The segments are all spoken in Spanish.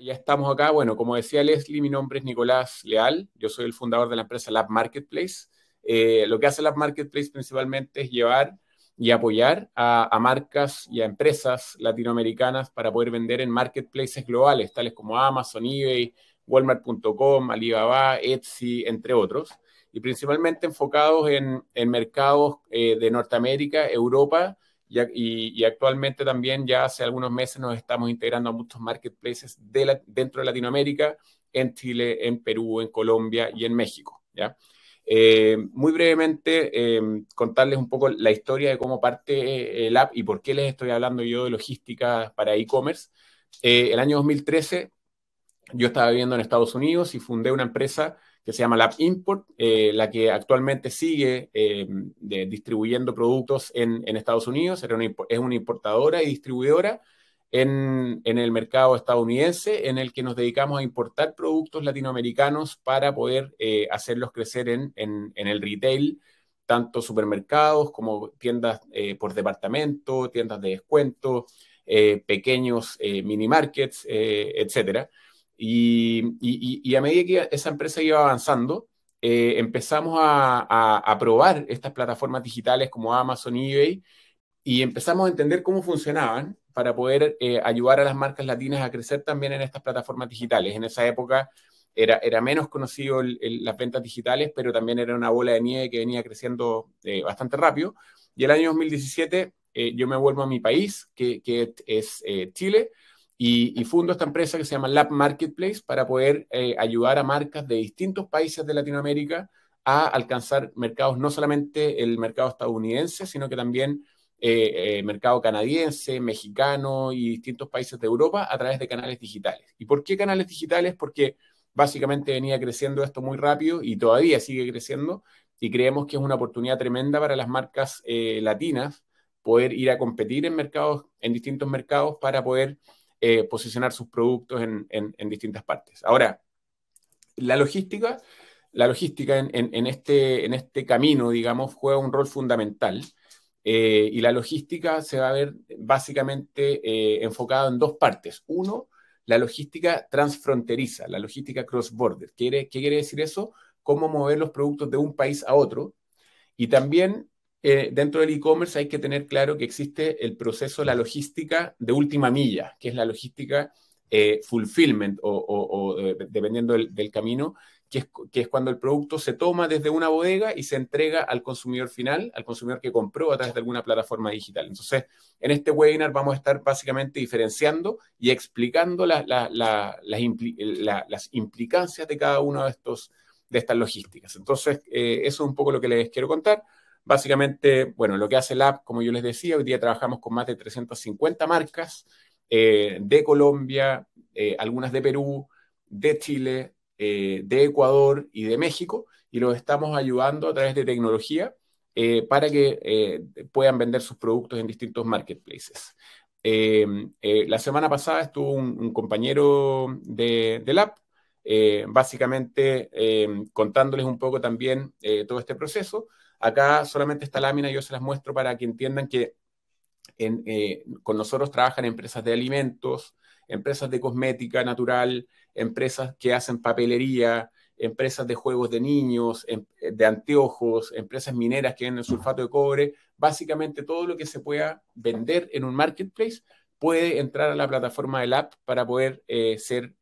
Ya estamos acá. Bueno, como decía Leslie, mi nombre es Nicolás Leal. Yo soy el fundador de la empresa Lab Marketplace. Eh, lo que hace Lab Marketplace principalmente es llevar y apoyar a, marcas y a empresas latinoamericanas para poder vender en marketplaces globales, tales como Amazon, eBay, Walmart.com, Alibaba, Etsy, entre otros, y principalmente enfocados en, mercados eh, de Norteamérica, Europa y, actualmente también ya hace algunos meses nos estamos integrando a muchos marketplaces dentro de Latinoamérica, en Chile, en Perú, en Colombia y en México. ¿ya? Eh, muy brevemente, eh, contarles un poco la historia de cómo parte eh, el app y por qué les estoy hablando yo de logística para e-commerce. el año 2013 yo estaba viviendo en Estados Unidos y fundé una empresa que se llama Lab Import, eh, la que actualmente sigue eh, distribuyendo productos en, Estados Unidos, es una importadora y distribuidora en, el mercado estadounidense, en el que nos dedicamos a importar productos latinoamericanos para poder eh, hacerlos crecer en, el retail, tanto supermercados como tiendas por departamento, tiendas de descuento, pequeños mini markets, etcétera. Y, a medida que esa empresa iba avanzando, eh, empezamos a, probar estas plataformas digitales como Amazon, y eBay, y empezamos a entender cómo funcionaban para poder eh, ayudar a las marcas latinas a crecer también en estas plataformas digitales. En esa época era, menos conocido las ventas digitales, pero también era una bola de nieve que venía creciendo eh, bastante rápido. Y el año 2017 yo me vuelvo a mi país, que es Chile, y, fundo esta empresa que se llama Lab Marketplace para poder eh, ayudar a marcas de distintos países de Latinoamérica a alcanzar mercados, no solamente el mercado estadounidense, sino que también el eh, eh, mercado canadiense, mexicano y distintos países de Europa a través de canales digitales. ¿Y por qué canales digitales? Porque básicamente venía creciendo esto muy rápido y todavía sigue creciendo y creemos que es una oportunidad tremenda para las marcas latinas poder ir a competir en mercados, en distintos mercados para poder eh, posicionar sus productos en, distintas partes. Ahora, la logística, la logística en, este, en este camino, digamos, juega un rol fundamental. Eh, y la logística se va a ver básicamente eh, enfocada en dos partes. Uno, la logística transfronteriza, la logística cross-border. ¿Qué, ¿Qué quiere decir eso? Cómo mover los productos de un país a otro. Y también eh, dentro del e-commerce hay que tener claro que existe el proceso, la logística de última milla, que es la logística eh, fulfillment o, eh, dependiendo del, camino, que es, que es, cuando el producto se toma desde una bodega y se entrega al consumidor final, al consumidor que compró a través de alguna plataforma digital. Entonces, en este webinar vamos a estar básicamente diferenciando y explicando las, implicancias de cada uno de estos de estas logísticas. Entonces, eso es un poco lo que les quiero contar. Básicamente, bueno, lo que hace el app, como yo les decía, hoy día trabajamos con más de 350 marcas eh, de Colombia, eh, algunas de Perú, de Chile, eh, de Ecuador y de México, y los estamos ayudando a través de tecnología para que puedan vender sus productos en distintos marketplaces. la semana pasada estuvo un, compañero de, del app, básicamente contándoles un poco también todo este proceso Acá solamente esta lámina yo se las muestro para que entiendan que eh, con nosotros trabajan empresas de alimentos, empresas de cosmética natural, empresas que hacen papelería, empresas de juegos de niños, em, eh, de anteojos, empresas mineras que venden sulfato de cobre, básicamente todo lo que se pueda vender en un marketplace puede entrar a la plataforma del app para poder eh, ser,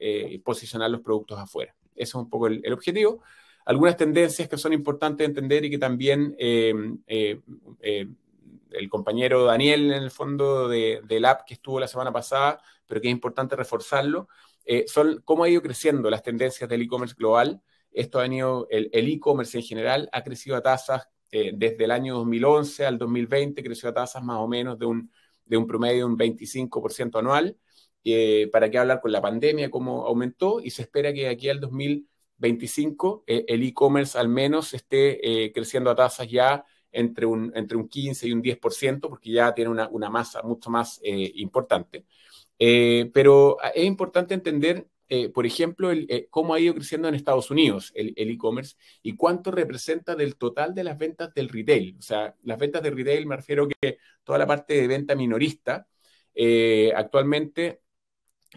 posicionar los productos afuera. Ese es un poco el objetivo algunas tendencias que son importantes de entender y que también eh, eh, eh, el compañero Daniel, en el fondo de, del app que estuvo la semana pasada, pero que es importante reforzarlo, son cómo ha ido creciendo las tendencias del e-commerce global. Esto ha venido, el e-commerce en general ha crecido a tasas desde el año 2011 al 2020, creció a tasas más o menos de un, de un promedio de un 25% anual. ¿Para qué hablar con la pandemia? ¿Cómo aumentó? Y se espera que aquí al 2020 25, eh, el e-commerce al menos esté eh, creciendo a tasas ya entre un, entre un 15 y un 10%, porque ya tiene una, una masa mucho más eh, importante. pero ah, es importante entender, por ejemplo, el, cómo ha ido creciendo en Estados Unidos el e-commerce y cuánto representa del total de las ventas del retail. O sea, las ventas de retail me refiero que toda la parte de venta minorista actualmente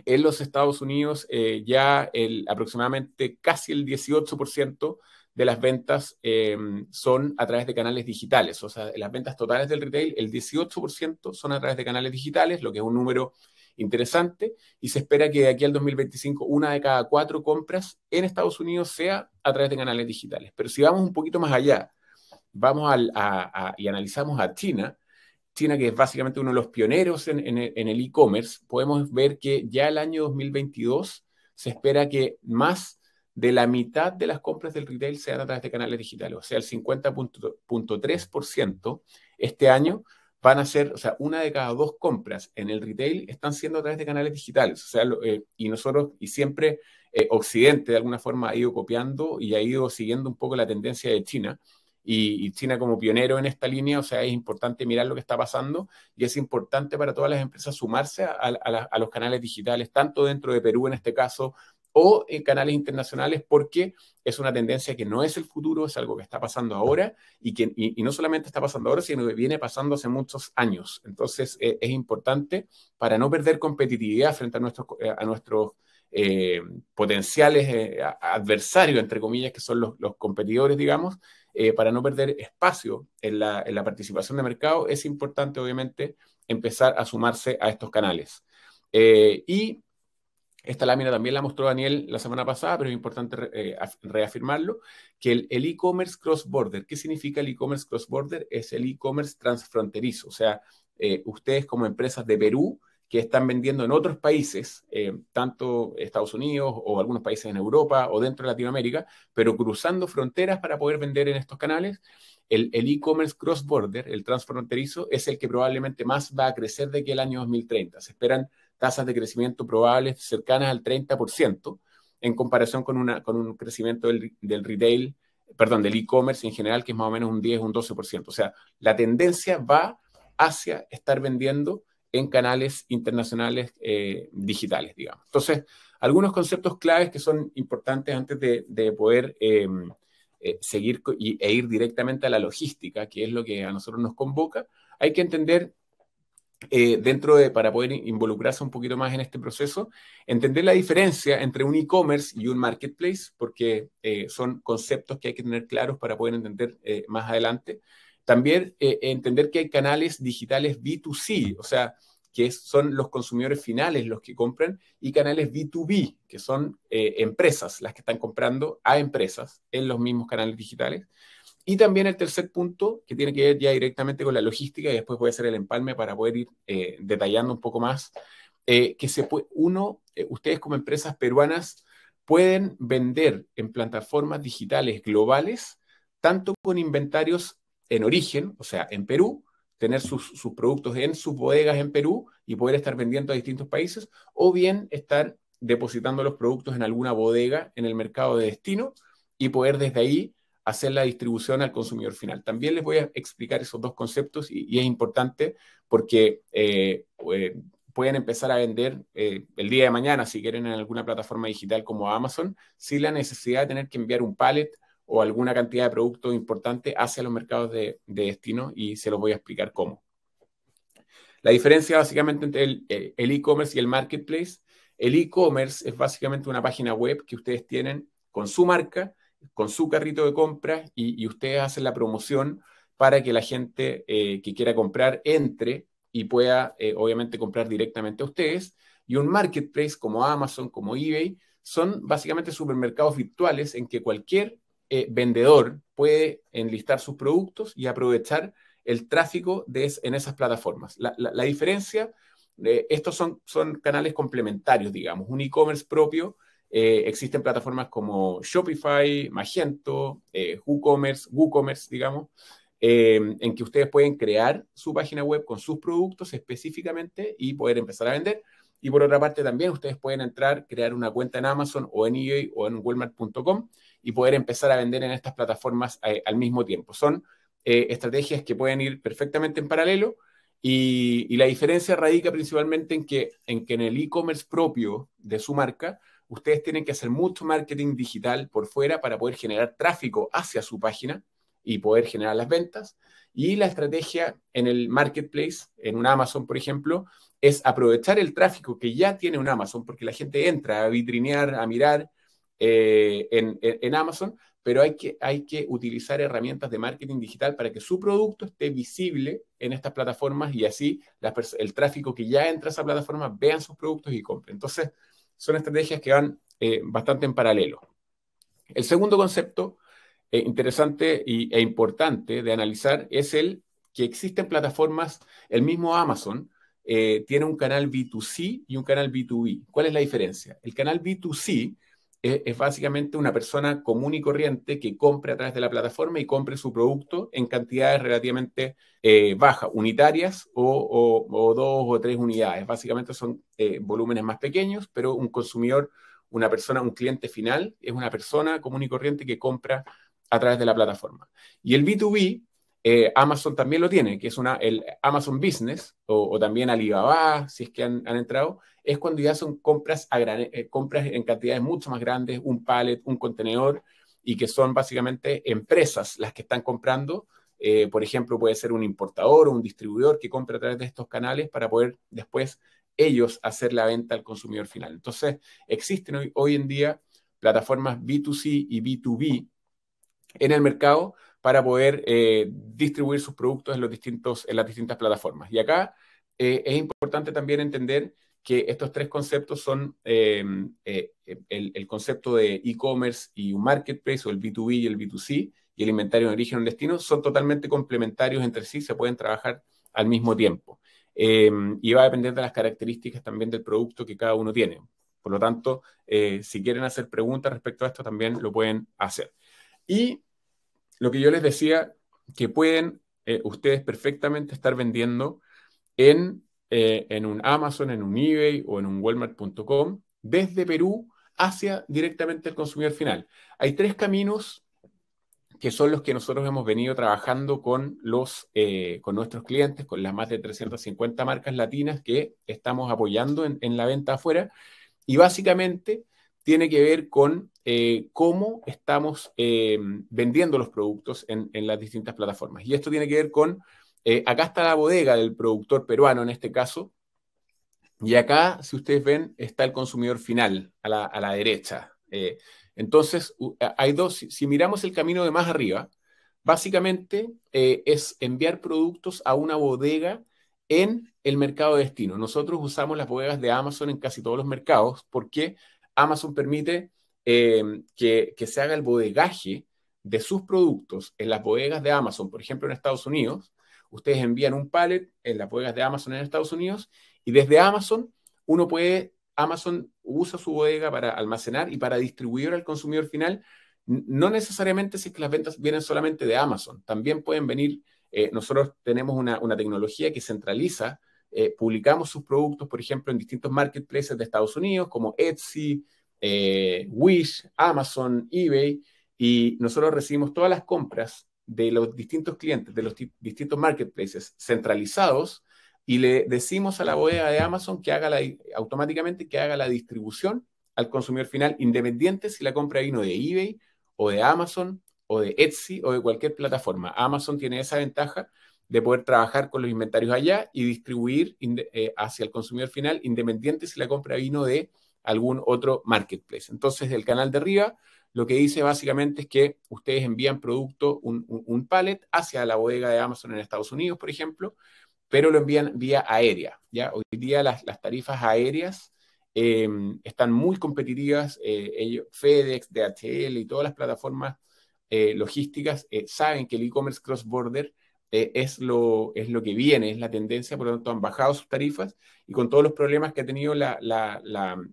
en los Estados Unidos eh, ya el, aproximadamente casi el 18% de las ventas eh, son a través de canales digitales, o sea, las ventas totales del retail, el 18% son a través de canales digitales, lo que es un número interesante, y se espera que de aquí al 2025 una de cada cuatro compras en Estados Unidos sea a través de canales digitales. Pero si vamos un poquito más allá, vamos a, y analizamos a China, China, que es básicamente uno de los pioneros en, el e-commerce, podemos ver que ya el año 2022 se espera que más de la mitad de las compras del retail sean a través de canales digitales, o sea, el 50.3% este año van a ser, o sea, una de cada dos compras en el retail están siendo a través de canales digitales, o sea, eh, y nosotros, y siempre eh, Occidente de alguna forma ha ido copiando y ha ido siguiendo un poco la tendencia de China, y, China como pionero en esta línea, o sea, es importante mirar lo que está pasando y es importante para todas las empresas sumarse a, los canales digitales, tanto dentro de Perú en este caso, o en canales internacionales porque es una tendencia que no es el futuro, es algo que está pasando ahora y que no solamente está pasando ahora, sino que viene pasando hace muchos años. Entonces eh, es importante para no perder competitividad frente a nuestros, eh, eh, potenciales adversarios, entre comillas, que son los competidores, digamos, eh, para no perder espacio en la, participación de mercado, es importante, obviamente, empezar a sumarse a estos canales. Eh, y esta lámina también la mostró Daniel la semana pasada, pero es importante eh, reafirmarlo, que el e-commerce e commerce cross ¿qué significa el e-commerce cross-border? Es el e-commerce transfronterizo, o sea, ustedes como empresas de Perú que están vendiendo en otros países, eh, tanto Estados Unidos o algunos países en Europa o dentro de Latinoamérica, pero cruzando fronteras para poder vender en estos canales. El e-commerce e commerce cross border el transfronterizo, es el que probablemente más va a crecer de aquí al año 2030. Se esperan tasas de crecimiento probables cercanas al 30% en comparación con, una, con un crecimiento del, del retail, perdón, del e-commerce en general, que es más o menos un 10, un 12%. O sea, la tendencia va hacia estar vendiendo en canales internacionales eh, digitales, digamos. Entonces, algunos conceptos claves que son importantes antes de, poder eh, eh, seguir e ir directamente a la logística, que es lo que a nosotros nos convoca, hay que entender dentro de, para poder involucrarse un poquito más en este proceso, entender la diferencia entre un e-commerce y un marketplace, porque son conceptos que hay que tener claros para poder entender más adelante. También eh, entender que hay canales digitales B2C, o sea, que son los consumidores finales los que compran, y canales B2B, que son eh, empresas las que están comprando a empresas en los mismos canales digitales. Y también el tercer punto, que tiene que ver ya directamente con la logística, y después voy a hacer el empalme para poder ir eh, detallando un poco más, que se puede, uno, ustedes como empresas peruanas pueden vender en plataformas digitales globales, tanto con inventarios en origen, o sea, en Perú, tener sus, productos en sus bodegas en Perú y poder estar vendiendo a distintos países, o bien estar depositando los productos en alguna bodega en el mercado de destino y poder desde ahí hacer la distribución al consumidor final. También les voy a explicar esos dos conceptos y, es importante porque eh, eh, pueden empezar a vender eh, el día de mañana, si quieren, en alguna plataforma digital como Amazon, sin la necesidad de tener que enviar un pallet o alguna cantidad de producto importante hacia los mercados de, destino y se los voy a explicar cómo. La diferencia básicamente entre el e-commerce y el marketplace, el e-commerce es básicamente una página web que ustedes tienen con su marca, con su carrito de compra, y, ustedes hacen la promoción para que la gente eh, que quiera comprar entre y pueda eh, obviamente comprar directamente a ustedes. Y un marketplace como Amazon, como eBay, son básicamente supermercados virtuales en que cualquier eh, vendedor puede enlistar sus productos y aprovechar el tráfico de en esas plataformas. La, diferencia, eh, estos son, son canales complementarios, digamos, un e-commerce propio. Eh, existen plataformas como Shopify, Magento, WooCommerce, WooCommerce, digamos, en que ustedes pueden crear su página web con sus productos específicamente y poder empezar a vender. Y por otra parte, también ustedes pueden entrar, crear una cuenta en Amazon o en eBay o en walmart.com y poder empezar a vender en estas plataformas eh, al mismo tiempo. Son eh, estrategias que pueden ir perfectamente en paralelo y, la diferencia radica principalmente en que en, que en el e-commerce propio de su marca, ustedes tienen que hacer mucho marketing digital por fuera para poder generar tráfico hacia su página y poder generar las ventas. Y la estrategia en el marketplace, en un Amazon, por ejemplo, es aprovechar el tráfico que ya tiene un Amazon, porque la gente entra a vitrinear, a mirar, eh, en, Amazon, pero hay que, hay que utilizar herramientas de marketing digital para que su producto esté visible en estas plataformas y así el tráfico que ya entra a esa plataforma vean sus productos y compren. Entonces, son estrategias que van eh, bastante en paralelo. El segundo concepto eh, interesante e importante de analizar es el que existen plataformas, el mismo Amazon tiene un canal B2C y un canal B2B. ¿Cuál es la diferencia? El canal B2C es, básicamente una persona común y corriente que compre a través de la plataforma y compre su producto en cantidades relativamente eh, bajas, unitarias o, dos o tres unidades. Básicamente son eh, volúmenes más pequeños, pero un consumidor, una persona, un cliente final, es una persona común y corriente que compra a través de la plataforma. Y el B2B eh, Amazon también lo tiene, que es una, el Amazon Business o, también Alibaba, si es que han, entrado, es cuando ya son compras, a eh, compras en cantidades mucho más grandes, un pallet, un contenedor, y que son básicamente empresas las que están comprando. Eh, por ejemplo, puede ser un importador o un distribuidor que compra a través de estos canales para poder después ellos hacer la venta al consumidor final. Entonces, existen hoy, hoy en día plataformas B2C y B2B en el mercado para poder eh, distribuir sus productos en, los distintos, en las distintas plataformas. Y acá eh, es importante también entender que estos tres conceptos son eh, el, concepto de e-commerce y un marketplace, o el B2B y el B2C, y el inventario de origen o destino, son totalmente complementarios entre sí, se pueden trabajar al mismo tiempo. y va a depender de las características también del producto que cada uno tiene. Por lo tanto, si quieren hacer preguntas respecto a esto, también lo pueden hacer. Y lo que yo les decía, que pueden eh, ustedes perfectamente estar vendiendo eh, en, un Amazon, en un eBay o en un Walmart.com desde Perú hacia directamente el consumidor final. Hay tres caminos que son los que nosotros hemos venido trabajando con, los, eh, con nuestros clientes, con las más de 350 marcas latinas que estamos apoyando en la venta afuera. Y básicamente tiene que ver con eh, cómo estamos eh, vendiendo los productos en, las distintas plataformas. Y esto tiene que ver con, eh, acá está la bodega del productor peruano en este caso, y acá, si ustedes ven, está el consumidor final, a la, derecha. entonces, hay dos, si, si, miramos el camino de más arriba, básicamente es enviar productos a una bodega en el mercado de destino. Nosotros usamos las bodegas de Amazon en casi todos los mercados porque Amazon permite eh, que, se haga el bodegaje de sus productos en las bodegas de Amazon, por ejemplo, en Estados Unidos. Ustedes envían un pallet en las bodegas de Amazon en Estados Unidos y desde Amazon uno puede, Amazon usa su bodega para almacenar y para distribuir al consumidor final. No necesariamente si que las ventas vienen solamente de Amazon, también pueden venir, eh, nosotros tenemos una, tecnología que centraliza, eh, publicamos sus productos, por ejemplo, en distintos marketplaces de Estados Unidos, como Etsy, eh, Wish, Amazon, eBay, y nosotros recibimos todas las compras de los distintos clientes, de los distintos marketplaces centralizados, y le decimos a la bodega de Amazon que haga la, automáticamente que haga la distribución al consumidor final, independiente si la compra vino de eBay o de Amazon o de Etsy o de cualquier plataforma. Amazon tiene esa ventaja de poder trabajar con los inventarios allá y distribuir eh, hacia el consumidor final, independiente si la compra vino de algún otro marketplace. Entonces, del canal de arriba lo que dice básicamente es que ustedes envían producto, un, un, pallet, hacia la bodega de Amazon en Estados Unidos, por ejemplo, pero lo envían vía aérea. ¿ya? Hoy día las, tarifas aéreas em, están muy competitivas. Eh, FedEx, DHL y todas las plataformas eh, logísticas eh, saben que el e-commerce cross-border eh, es, lo, es lo que viene, es la tendencia, por lo tanto han bajado sus tarifas y con todos los problemas que ha tenido la,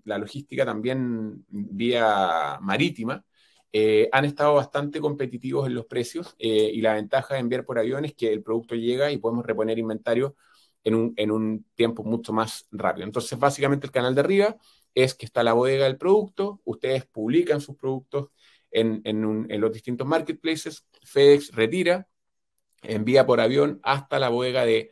logística también vía marítima, eh, han estado bastante competitivos en los precios eh, y la ventaja de enviar por avión es que el producto llega y podemos reponer inventario en un, tiempo mucho más rápido. Entonces, básicamente el canal de arriba es que está la bodega del producto, ustedes publican sus productos en, en los distintos marketplaces, FedEx retira, envía por avión hasta la bodega de,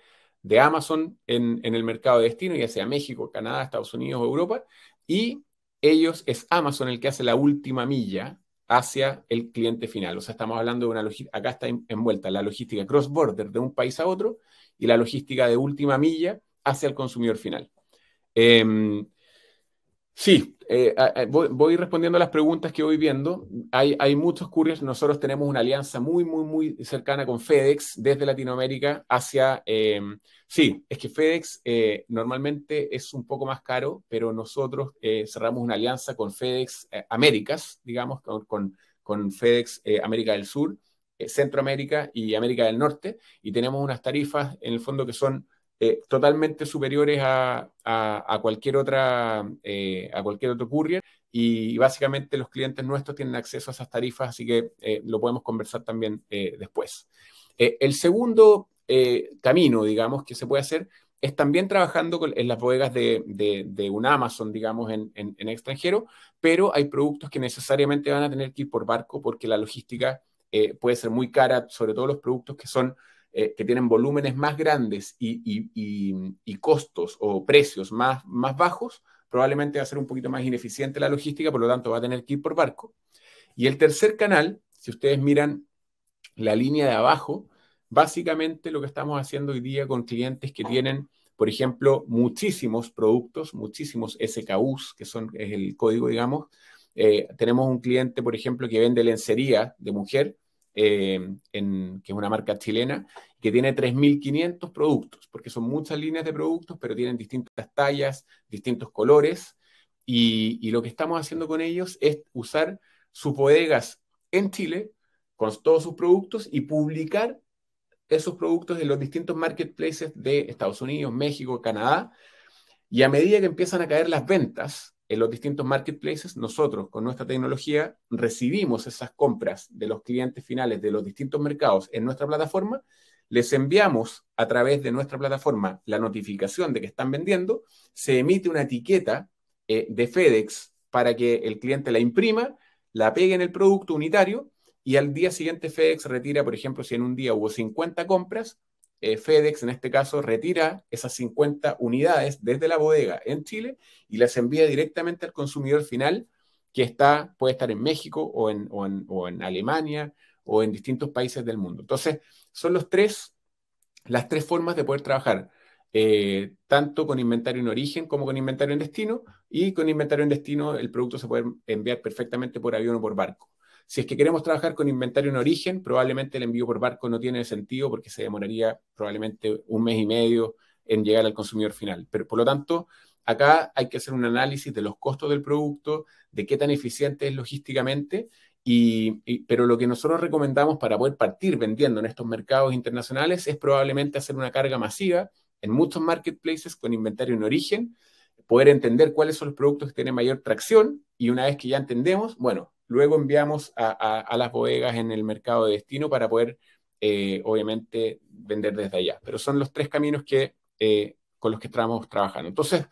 Amazon en, el mercado de destino, ya sea México, Canadá, Estados Unidos o Europa, y ellos, es Amazon el que hace la última milla hacia el cliente final. O sea, estamos hablando de una logística, acá está envuelta la logística cross-border de un país a otro y la logística de última milla hacia el consumidor final. Em, Sí, eh, voy, respondiendo a las preguntas que voy viendo. Hay, hay, muchos couriers, nosotros tenemos una alianza muy, muy, muy cercana con FedEx desde Latinoamérica hacia... Em, sí, es que FedEx eh, normalmente es un poco más caro, pero nosotros eh, cerramos una alianza con FedEx eh, Américas, digamos, con, con FedEx América del Sur, Centroamérica y América del Norte, y tenemos unas tarifas en el fondo que son eh, totalmente superiores a, cualquier otra, eh, a cualquier otro courier. Y básicamente los clientes nuestros tienen acceso a esas tarifas, así que eh, lo podemos conversar también después. el segundo camino, digamos, que se puede hacer es también trabajando en las bodegas de, de, un Amazon, digamos, en, extranjero, pero hay productos que necesariamente van a tener que ir por barco porque la logística puede ser muy cara, sobre todo los productos que son eh, que tienen volúmenes más grandes y, costos o precios más, más bajos, probablemente va a ser un poquito más ineficiente la logística, por lo tanto va a tener que ir por barco. Y el tercer canal, si ustedes miran la línea de abajo, básicamente lo que estamos haciendo hoy día con clientes que tienen, por ejemplo, muchísimos productos, muchísimos SKUs, que son, es el código, digamos. Eh, tenemos un cliente, por ejemplo, que vende lencería de mujer eh, en, que es una marca chilena, que tiene 3.500 productos, porque son muchas líneas de productos, pero tienen distintas tallas, distintos colores, y, y lo que estamos haciendo con ellos es usar sus bodegas en Chile con todos sus productos y publicar esos productos en los distintos marketplaces de Estados Unidos, México, Canadá. Y a medida que empiezan a caer las ventas, en los distintos marketplaces, nosotros con nuestra tecnología recibimos esas compras de los clientes finales de los distintos mercados en nuestra plataforma, les enviamos a través de nuestra plataforma la notificación de que están vendiendo, se emite una etiqueta eh, de FedEx para que el cliente la imprima, la pegue en el producto unitario y al día siguiente FedEx retira, por ejemplo, si en un día hubo 50 compras, eh, FedEx en este caso retira esas 50 unidades desde la bodega en Chile y las envía directamente al consumidor final que está, puede estar en México o en, o en, Alemania o en distintos países del mundo. Entonces, son los tres, las tres formas de poder trabajar, eh, tanto con inventario en origen como con inventario en destino, y con inventario en destino el producto se puede enviar perfectamente por avión o por barco. Si es que queremos trabajar con inventario en origen, probablemente el envío por barco no tiene sentido porque se demoraría probablemente un mes y medio en llegar al consumidor final. Pero por lo tanto, acá hay que hacer un análisis de los costos del producto, de qué tan eficiente es logísticamente. Y, pero lo que nosotros recomendamos para poder partir vendiendo en estos mercados internacionales es probablemente hacer una carga masiva en muchos marketplaces con inventario en origen, poder entender cuáles son los productos que tienen mayor tracción y una vez que ya entendemos, bueno, luego enviamos a, las bodegas en el mercado de destino para poder, eh, obviamente, vender desde allá. Pero son los tres caminos que, eh, con los que estamos trabajando. Entonces,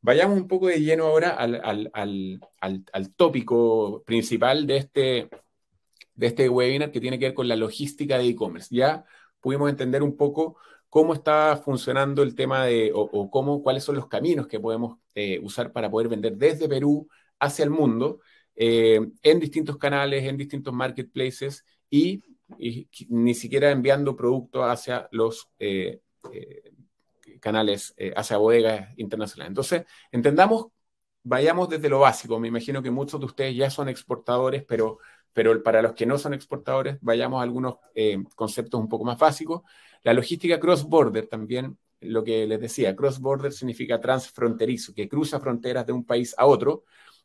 vayamos un poco de lleno ahora al, al, tópico principal de este, de este webinar que tiene que ver con la logística de e-commerce. Ya pudimos entender un poco cómo está funcionando el tema de, o, cómo, cuáles son los caminos que podemos eh, usar para poder vender desde Perú hacia el mundo, eh, en distintos canales, en distintos marketplaces y, ni siquiera enviando producto hacia los eh, canales, hacia bodegas internacionales. Entonces, entendamos, vayamos desde lo básico. Me imagino que muchos de ustedes ya son exportadores, pero pero para los que no son exportadores, vayamos a algunos eh, conceptos un poco más básicos. La logística cross-border también, lo que les decía, cross-border significa transfronterizo, que cruza fronteras de un país a otro.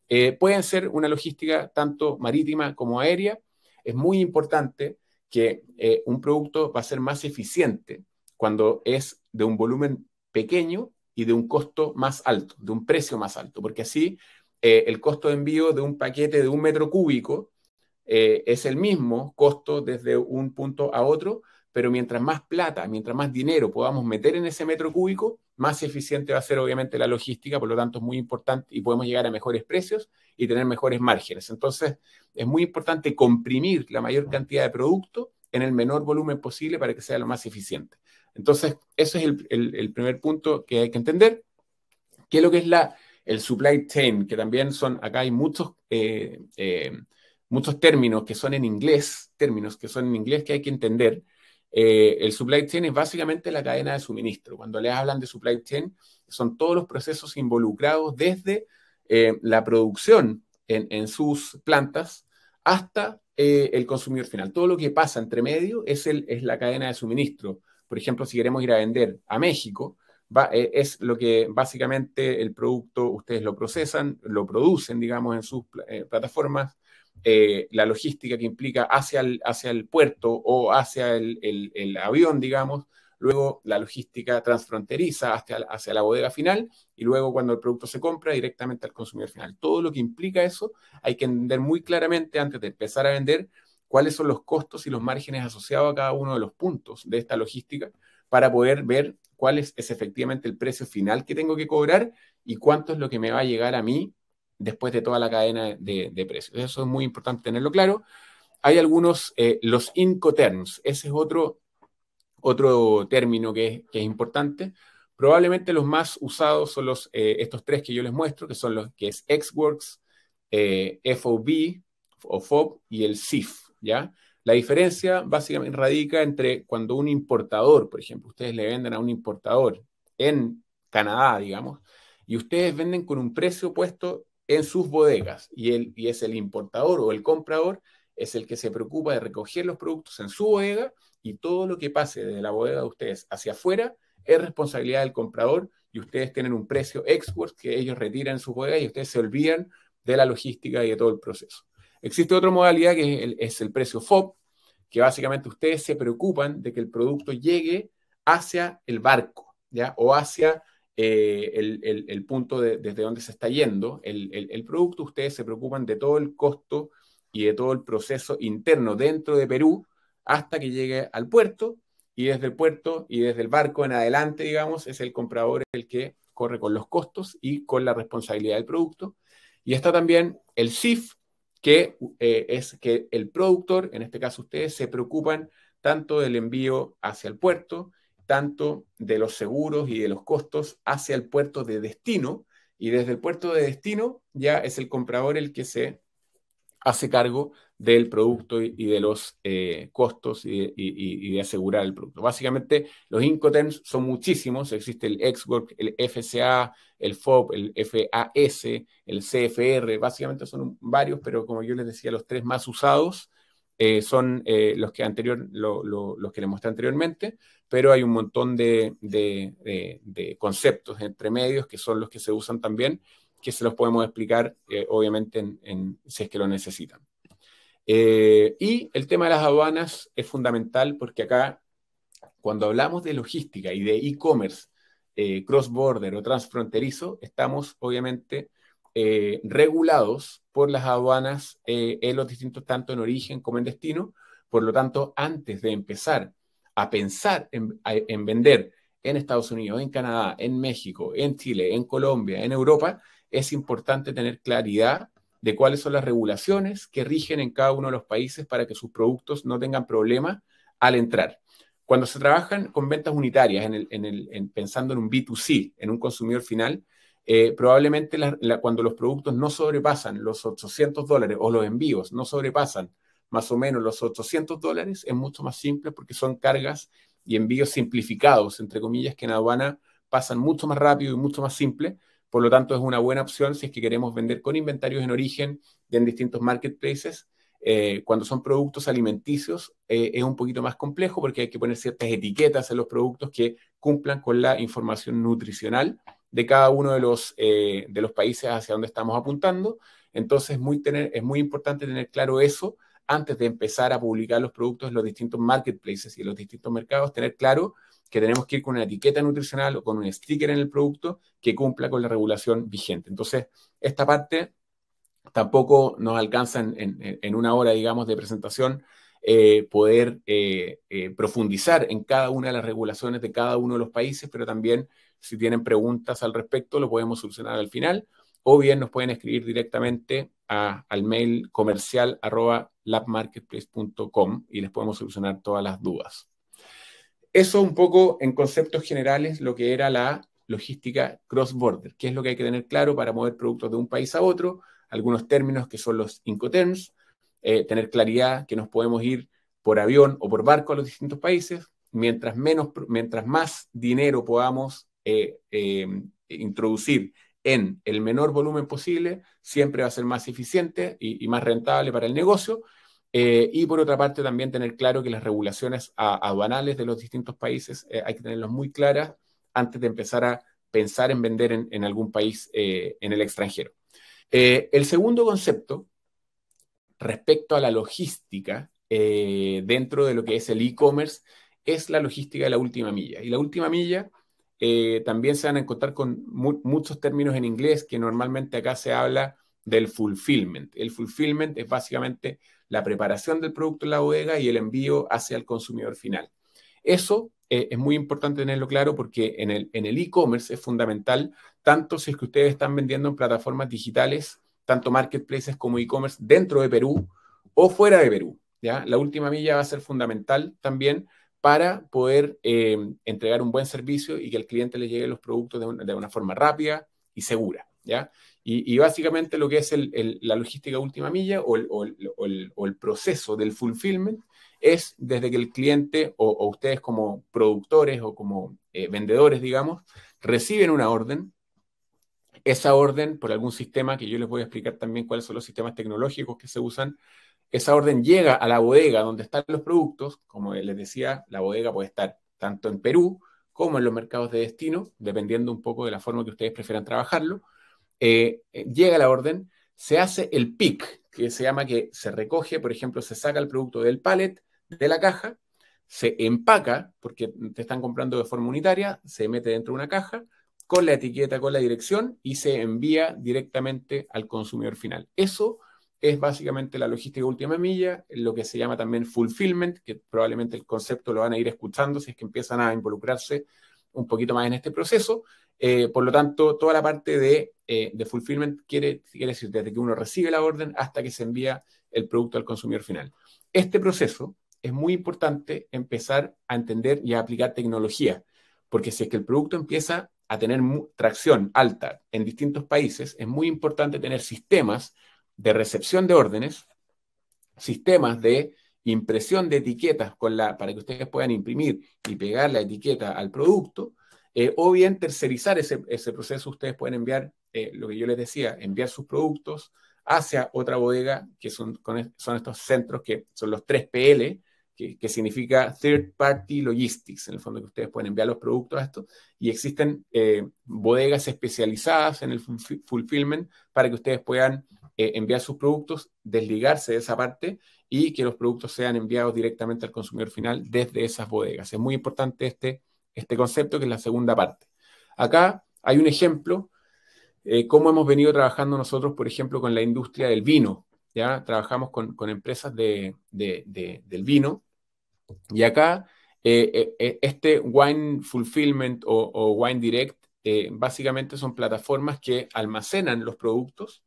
Eh, pueden ser una logística tanto marítima como aérea. Es muy importante que eh, un producto va a ser más eficiente cuando es de un volumen pequeño y de un costo más alto, de un precio más alto, porque así el costo de envío de un paquete de un metro cúbico eh, es el mismo costo desde un punto a otro, pero mientras más plata, mientras más dinero podamos meter en ese metro cúbico, más eficiente va a ser obviamente la logística, por lo tanto es muy importante y podemos llegar a mejores precios y tener mejores márgenes. Entonces es muy importante comprimir la mayor cantidad de producto en el menor volumen posible para que sea lo más eficiente. Entonces, ese es el, primer punto que hay que entender. ¿Qué es lo que es la, el supply chain? Que también son, acá hay muchos eh, eh, muchos términos que son en inglés, términos que son en inglés que hay que entender. Eh, el supply chain es básicamente la cadena de suministro. Cuando les hablan de supply chain, son todos los procesos involucrados desde eh, la producción en, sus plantas hasta eh, el consumidor final. Todo lo que pasa entre medio es, el, es la cadena de suministro. Por ejemplo, si queremos ir a vender a México, es lo que básicamente el producto, ustedes lo procesan, lo producen, digamos, en sus plataformas, eh, la logística que implica hacia el, hacia el puerto o hacia el, avión, digamos, luego la logística transfronteriza hacia, hacia la bodega final y luego cuando el producto se compra directamente al consumidor final. Todo lo que implica eso hay que entender muy claramente antes de empezar a vender cuáles son los costos y los márgenes asociados a cada uno de los puntos de esta logística para poder ver cuál es efectivamente el precio final que tengo que cobrar y cuánto es lo que me va a llegar a mí después de toda la cadena de, precios. Eso es muy importante tenerlo claro. Hay algunos, eh, los incoterms, ese es otro, otro término que es, importante. Probablemente los más usados son los, eh, estos tres que yo les muestro, que son los que es Xworks, eh, FOB o FOB y el CIF, ¿ya? La diferencia básicamente radica entre cuando un importador, por ejemplo, ustedes le venden a un importador en Canadá, digamos, y ustedes venden con un precio puesto en sus bodegas y, y es el importador o el comprador es el que se preocupa de recoger los productos en su bodega y todo lo que pase desde la bodega de ustedes hacia afuera es responsabilidad del comprador y ustedes tienen un precio export que ellos retiran en sus bodegas y ustedes se olvidan de la logística y de todo el proceso. Existe otra modalidad que es el, es el precio FOB, que básicamente ustedes se preocupan de que el producto llegue hacia el barco, ¿ya? O hacia eh, el, punto desde donde se está yendo el, producto, ustedes se preocupan de todo el costo y de todo el proceso interno dentro de Perú hasta que llegue al puerto y desde el puerto y desde el barco en adelante, digamos, es el comprador el que corre con los costos y con la responsabilidad del producto. Y está también el CIF, que eh, es que el productor, en este caso ustedes, se preocupan tanto del envío hacia el puerto, tanto de los seguros y de los costos hacia el puerto de destino y desde el puerto de destino ya es el comprador el que se hace cargo del producto y, de los eh, costos y, de asegurar el producto. Básicamente, los Incoterms son muchísimos. Existe el Exwork, el FCA, el FOB, el FAS, el CFR. Básicamente son varios, pero como yo les decía, los tres más usados eh, son eh, los, que anterior, los que les mostré anteriormente, pero hay un montón de, conceptos entre medios que son los que se usan también, que se los podemos explicar, eh, obviamente, en, si es que lo necesitan. y el tema de las aduanas es fundamental porque acá, cuando hablamos de logística y de e-commerce cross-border o transfronterizo, estamos, obviamente, eh, regulados por las aduanas eh, en los distintos, tanto en origen como en destino. Por lo tanto, antes de empezar a pensar en, vender en Estados Unidos, en Canadá, en México, en Chile, en Colombia, en Europa, es importante tener claridad de cuáles son las regulaciones que rigen en cada uno de los países para que sus productos no tengan problemas al entrar. Cuando se trabajan con ventas unitarias, pensando en un B2C, en un consumidor final, eh, probablemente cuando los productos no sobrepasan los 800 dólares o los envíos no sobrepasan más o menos los 800 dólares, es mucho más simple porque son cargas y envíos simplificados, entre comillas, que en aduana pasan mucho más rápido y mucho más simple. Por lo tanto, es una buena opción si es que queremos vender con inventarios en origen en distintos marketplaces. Eh, cuando son productos alimenticios eh, es un poquito más complejo porque hay que poner ciertas etiquetas en los productos que cumplan con la información nutricional de cada uno de los, eh, de los países hacia donde estamos apuntando. Entonces muy es muy importante tener claro eso antes de empezar a publicar los productos en los distintos marketplaces y en los distintos mercados, tener claro que tenemos que ir con una etiqueta nutricional o con un sticker en el producto que cumpla con la regulación vigente. Entonces, esta parte tampoco nos alcanza en, una hora, digamos, de presentación eh, poder eh, profundizar en cada una de las regulaciones de cada uno de los países, pero también si tienen preguntas al respecto, lo podemos solucionar al final. O bien nos pueden escribir directamente al mail comercial labmarketplace.com y les podemos solucionar todas las dudas. Eso un poco en conceptos generales lo que era la logística cross-border, que es lo que hay que tener claro para mover productos de un país a otro, algunos términos que son los incoterms, eh, tener claridad que nos podemos ir por avión o por barco a los distintos países, mientras, menos, mientras más dinero podamos eh, em, introducir en el menor volumen posible siempre va a ser más eficiente y, más rentable para el negocio. Eh, y por otra parte, también tener claro que las regulaciones aduanales de los distintos países eh, hay que tenerlas muy claras antes de empezar a pensar en vender en, algún país en el extranjero. el segundo concepto, respecto a la logística dentro de lo que es el e-commerce, es la logística de la última milla. Y la última milla eh, también se van a encontrar con muchos términos en inglés que normalmente acá se habla del fulfillment. El fulfillment es básicamente la preparación del producto en la bodega y el envío hacia el consumidor final. Eso eh, es muy importante tenerlo claro porque en el e-commerce es fundamental, tanto si es que ustedes están vendiendo en plataformas digitales, tanto marketplaces como e-commerce dentro de Perú o fuera de Perú. ¿ya? La última milla va a ser fundamental también para poder eh, entregar un buen servicio y que al cliente le lleguen los productos de una, forma rápida y segura. ¿ya? Y, básicamente lo que es la logística última milla o el, proceso del fulfillment es desde que el cliente o, ustedes como productores o como eh, vendedores, digamos, reciben una orden. Esa orden por algún sistema, que yo les voy a explicar también cuáles son los sistemas tecnológicos que se usan esa orden llega a la bodega donde están los productos, como les decía, la bodega puede estar tanto en Perú como en los mercados de destino, dependiendo un poco de la forma que ustedes prefieran trabajarlo. Eh, eh, llega la orden, se hace el pick, que se llama que se recoge, por ejemplo, se saca el producto del pallet, de la caja, se empaca, porque te están comprando de forma unitaria, se mete dentro de una caja, con la etiqueta, con la dirección y se envía directamente al consumidor final. Eso es básicamente la logística última milla, lo que se llama también fulfillment, que probablemente el concepto lo van a ir escuchando si es que empiezan a involucrarse un poquito más en este proceso. Eh, por lo tanto, toda la parte eh, de, fulfillment quiere, quiere, decir desde que uno recibe la orden hasta que se envía el producto al consumidor final. Este proceso es muy importante empezar a entender y a aplicar tecnología, porque si es que el producto empieza a tener tracción alta en distintos países, es muy importante tener sistemas de recepción de órdenes, sistemas de impresión de etiquetas para que ustedes puedan imprimir y pegar la etiqueta al producto, eh, o bien tercerizar ese, proceso. Ustedes pueden enviar, eh, lo que yo les decía, enviar sus productos hacia otra bodega, que son, son estos centros que son los 3PL, que, significa Third Party Logistics, en el fondo que ustedes pueden enviar los productos a esto, y existen eh, bodegas especializadas en el fulfillment para que ustedes puedan eh, enviar sus productos, desligarse de esa parte y que los productos sean enviados directamente al consumidor final desde esas bodegas. Es muy importante este, este concepto que es la segunda parte. Acá hay un ejemplo, eh, cómo hemos venido trabajando nosotros, por ejemplo, con la industria del vino. ¿ya? Trabajamos con, empresas de, del vino y acá eh, este Wine Fulfillment o Wine Direct básicamente son plataformas que almacenan los productos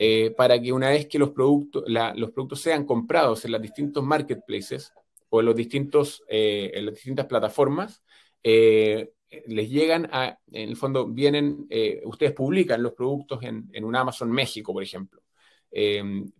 eh, para que una vez que los productos, los productos sean comprados en los distintos marketplaces o en, los distintos, eh, en las distintas plataformas, eh, les llegan a, en el fondo, vienen, ustedes publican los productos en, un Amazon México, por ejemplo.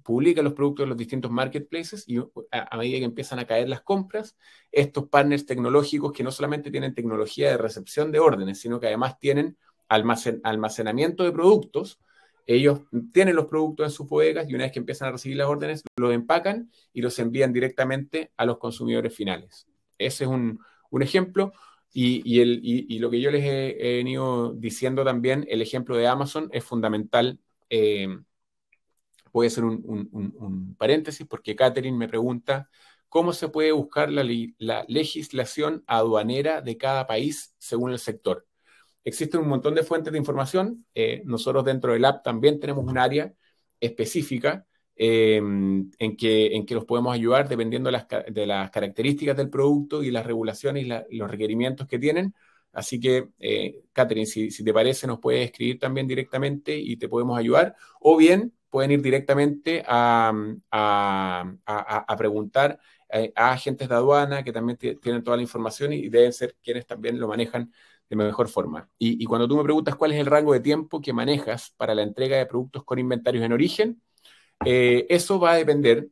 publican los productos en los distintos marketplaces y a, medida que empiezan a caer las compras, estos partners tecnológicos que no solamente tienen tecnología de recepción de órdenes, sino que además tienen almacenamiento de productos, ellos tienen los productos en sus bodegas y una vez que empiezan a recibir las órdenes, los empacan y los envían directamente a los consumidores finales. Ese es un, ejemplo. Y, lo que yo les he, venido diciendo también, el ejemplo de Amazon es fundamental. Puede eh, voy a hacer un, paréntesis porque Catherine me pregunta cómo se puede buscar la, la legislación aduanera de cada país según el sector. Existen un montón de fuentes de información. Eh, nosotros dentro del app también tenemos un área específica eh, en, que, en que los podemos ayudar dependiendo de las, características del producto y las regulaciones y, los requerimientos que tienen. Así que, eh, Catherine, si, te parece, nos puedes escribir también directamente y te podemos ayudar. O bien pueden ir directamente a preguntar eh, a, agentes de aduana que también tienen toda la información y deben ser quienes también lo manejan de mejor forma. Y, cuando tú me preguntas cuál es el rango de tiempo que manejas para la entrega de productos con inventarios en origen, eh, eso va a depender.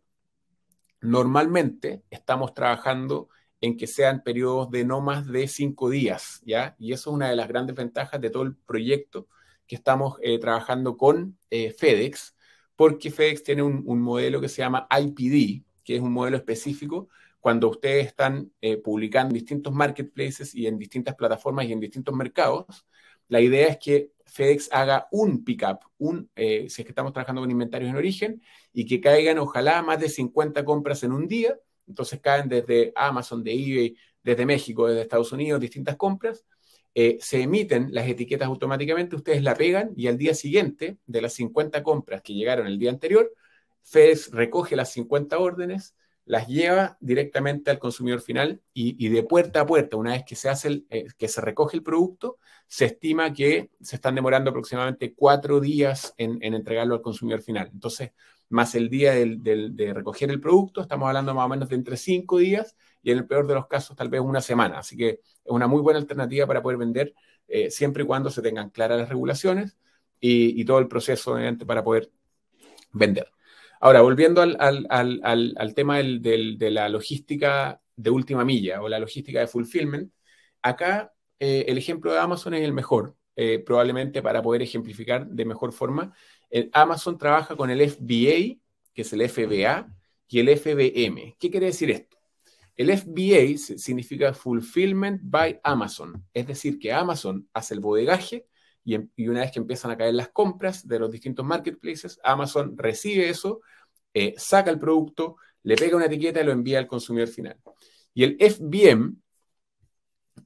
Normalmente estamos trabajando en que sean periodos de no más de cinco días, ¿ya? Y eso es una de las grandes ventajas de todo el proyecto que estamos eh, trabajando con eh, FedEx, porque FedEx tiene un modelo que se llama IPD, que es un modelo específico cuando ustedes están eh, publicando en distintos marketplaces y en distintas plataformas y en distintos mercados, la idea es que FedEx haga un pickup, un, eh, si es que estamos trabajando con inventarios en origen, y que caigan ojalá más de 50 compras en un día. Entonces caen desde Amazon, de eBay, desde México, desde Estados Unidos, distintas compras. Eh, se emiten las etiquetas automáticamente, ustedes la pegan y al día siguiente de las 50 compras que llegaron el día anterior, FedEx recoge las 50 órdenes, las lleva directamente al consumidor final y, de puerta a puerta, una vez que se, hace el, eh, que se recoge el producto, se estima que se están demorando aproximadamente cuatro días en, entregarlo al consumidor final. Entonces, más el día de recoger el producto, estamos hablando más o menos de entre cinco días y en el peor de los casos tal vez una semana. Así que es una muy buena alternativa para poder vender eh, siempre y cuando se tengan claras las regulaciones y, todo el proceso obviamente para poder vender. Ahora, volviendo al, tema de la logística de última milla o la logística de fulfillment, acá eh, el ejemplo de Amazon es el mejor, eh, probablemente para poder ejemplificar de mejor forma. Amazon trabaja con el FBA, que es el FBA, y el FBM. ¿Qué quiere decir esto? El FBA significa Fulfillment by Amazon, es decir, que Amazon hace el bodegaje Em, y, una vez que empiezan a caer las compras de los distintos marketplaces, Amazon recibe eso, eh, saca el producto, le pega una etiqueta y lo envía al consumidor final. Y el FBM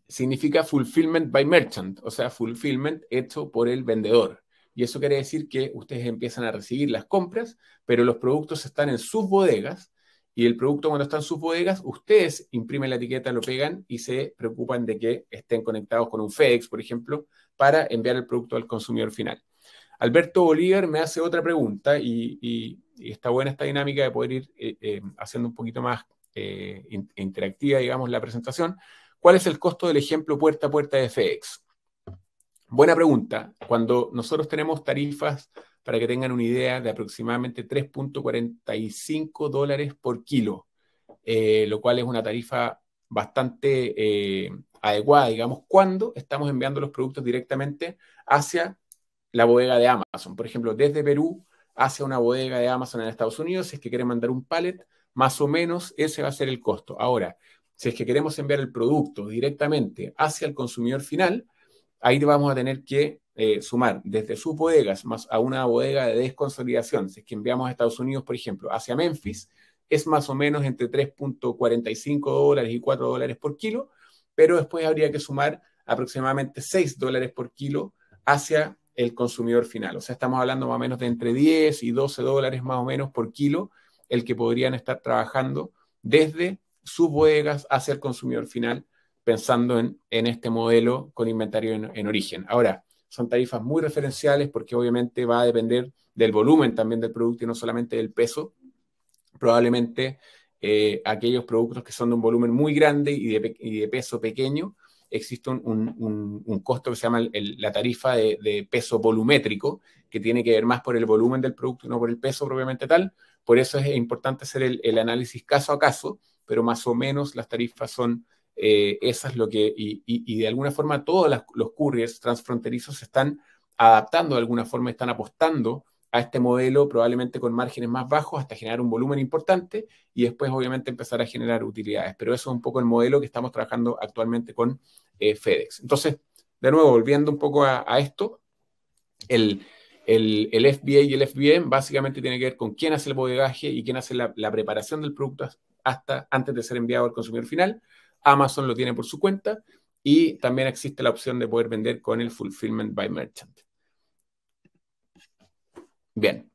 significa Fulfillment by Merchant, o sea, fulfillment hecho por el vendedor. Y eso quiere decir que ustedes empiezan a recibir las compras, pero los productos están en sus bodegas y el producto cuando está en sus bodegas, ustedes imprimen la etiqueta, lo pegan y se preocupan de que estén conectados con un FedEx, por ejemplo, para enviar el producto al consumidor final. Alberto Bolívar me hace otra pregunta y, está buena esta dinámica de poder ir eh, eh, haciendo un poquito más eh, interactiva, digamos, la presentación. ¿Cuál es el costo del ejemplo puerta a puerta de FedEx? Buena pregunta. Cuando nosotros tenemos tarifas, para que tengan una idea, de aproximadamente 3.45 dólares por kilo, lo cual es una tarifa bastante adecuada, digamos, cuando estamos enviando los productos directamente hacia la bodega de Amazon. Por ejemplo, desde Perú hacia una bodega de Amazon en Estados Unidos, si es que quieren mandar un pallet, más o menos ese va a ser el costo. Ahora, si es que queremos enviar el producto directamente hacia el consumidor final, ahí vamos a tener que eh, sumar desde sus bodegas más a una bodega de desconsolidación. Si es que enviamos a Estados Unidos, por ejemplo, hacia Memphis, es más o menos entre 3.45 dólares y 4 dólares por kilo pero después habría que sumar aproximadamente 6 dólares por kilo hacia el consumidor final. O sea, estamos hablando más o menos de entre 10 y 12 dólares más o menos por kilo el que podrían estar trabajando desde sus bodegas hacia el consumidor final, pensando en, este modelo con inventario en, en, origen. Ahora, son tarifas muy referenciales porque obviamente va a depender del volumen también del producto y no solamente del peso. Probablemente eh, aquellos productos que son de un volumen muy grande y de, peso pequeño, existe un, costo que se llama la tarifa de, peso volumétrico, que tiene que ver más por el volumen del producto, y no por el peso propiamente tal. Por eso es importante hacer el, análisis caso a caso, pero más o menos las tarifas son eh, esas, lo que, y, de alguna forma todos los couriers transfronterizos se están adaptando de alguna forma, están apostando a este modelo probablemente con márgenes más bajos hasta generar un volumen importante y después obviamente empezar a generar utilidades. Pero eso es un poco el modelo que estamos trabajando actualmente con eh, FedEx. Entonces, de nuevo, volviendo un poco a, esto, el, FBA y el FBM básicamente tiene que ver con quién hace el bodegaje y quién hace la, la preparación del producto hasta antes de ser enviado al consumidor final. Amazon lo tiene por su cuenta y también existe la opción de poder vender con el Fulfillment by Merchant. Bien.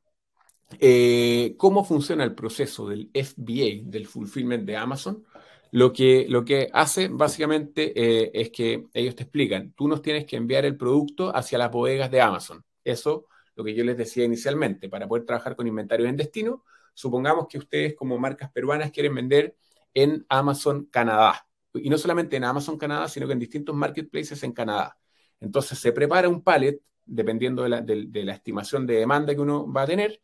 Eh, ¿Cómo funciona el proceso del FBA, del fulfillment de Amazon? Lo que, lo que hace básicamente eh, es que ellos te explican, tú nos tienes que enviar el producto hacia las bodegas de Amazon. Eso, lo que yo les decía inicialmente, para poder trabajar con inventarios en destino, supongamos que ustedes como marcas peruanas quieren vender en Amazon Canadá. Y no solamente en Amazon Canadá, sino que en distintos marketplaces en Canadá. Entonces se prepara un pallet dependiendo de la, estimación de demanda que uno va a tener.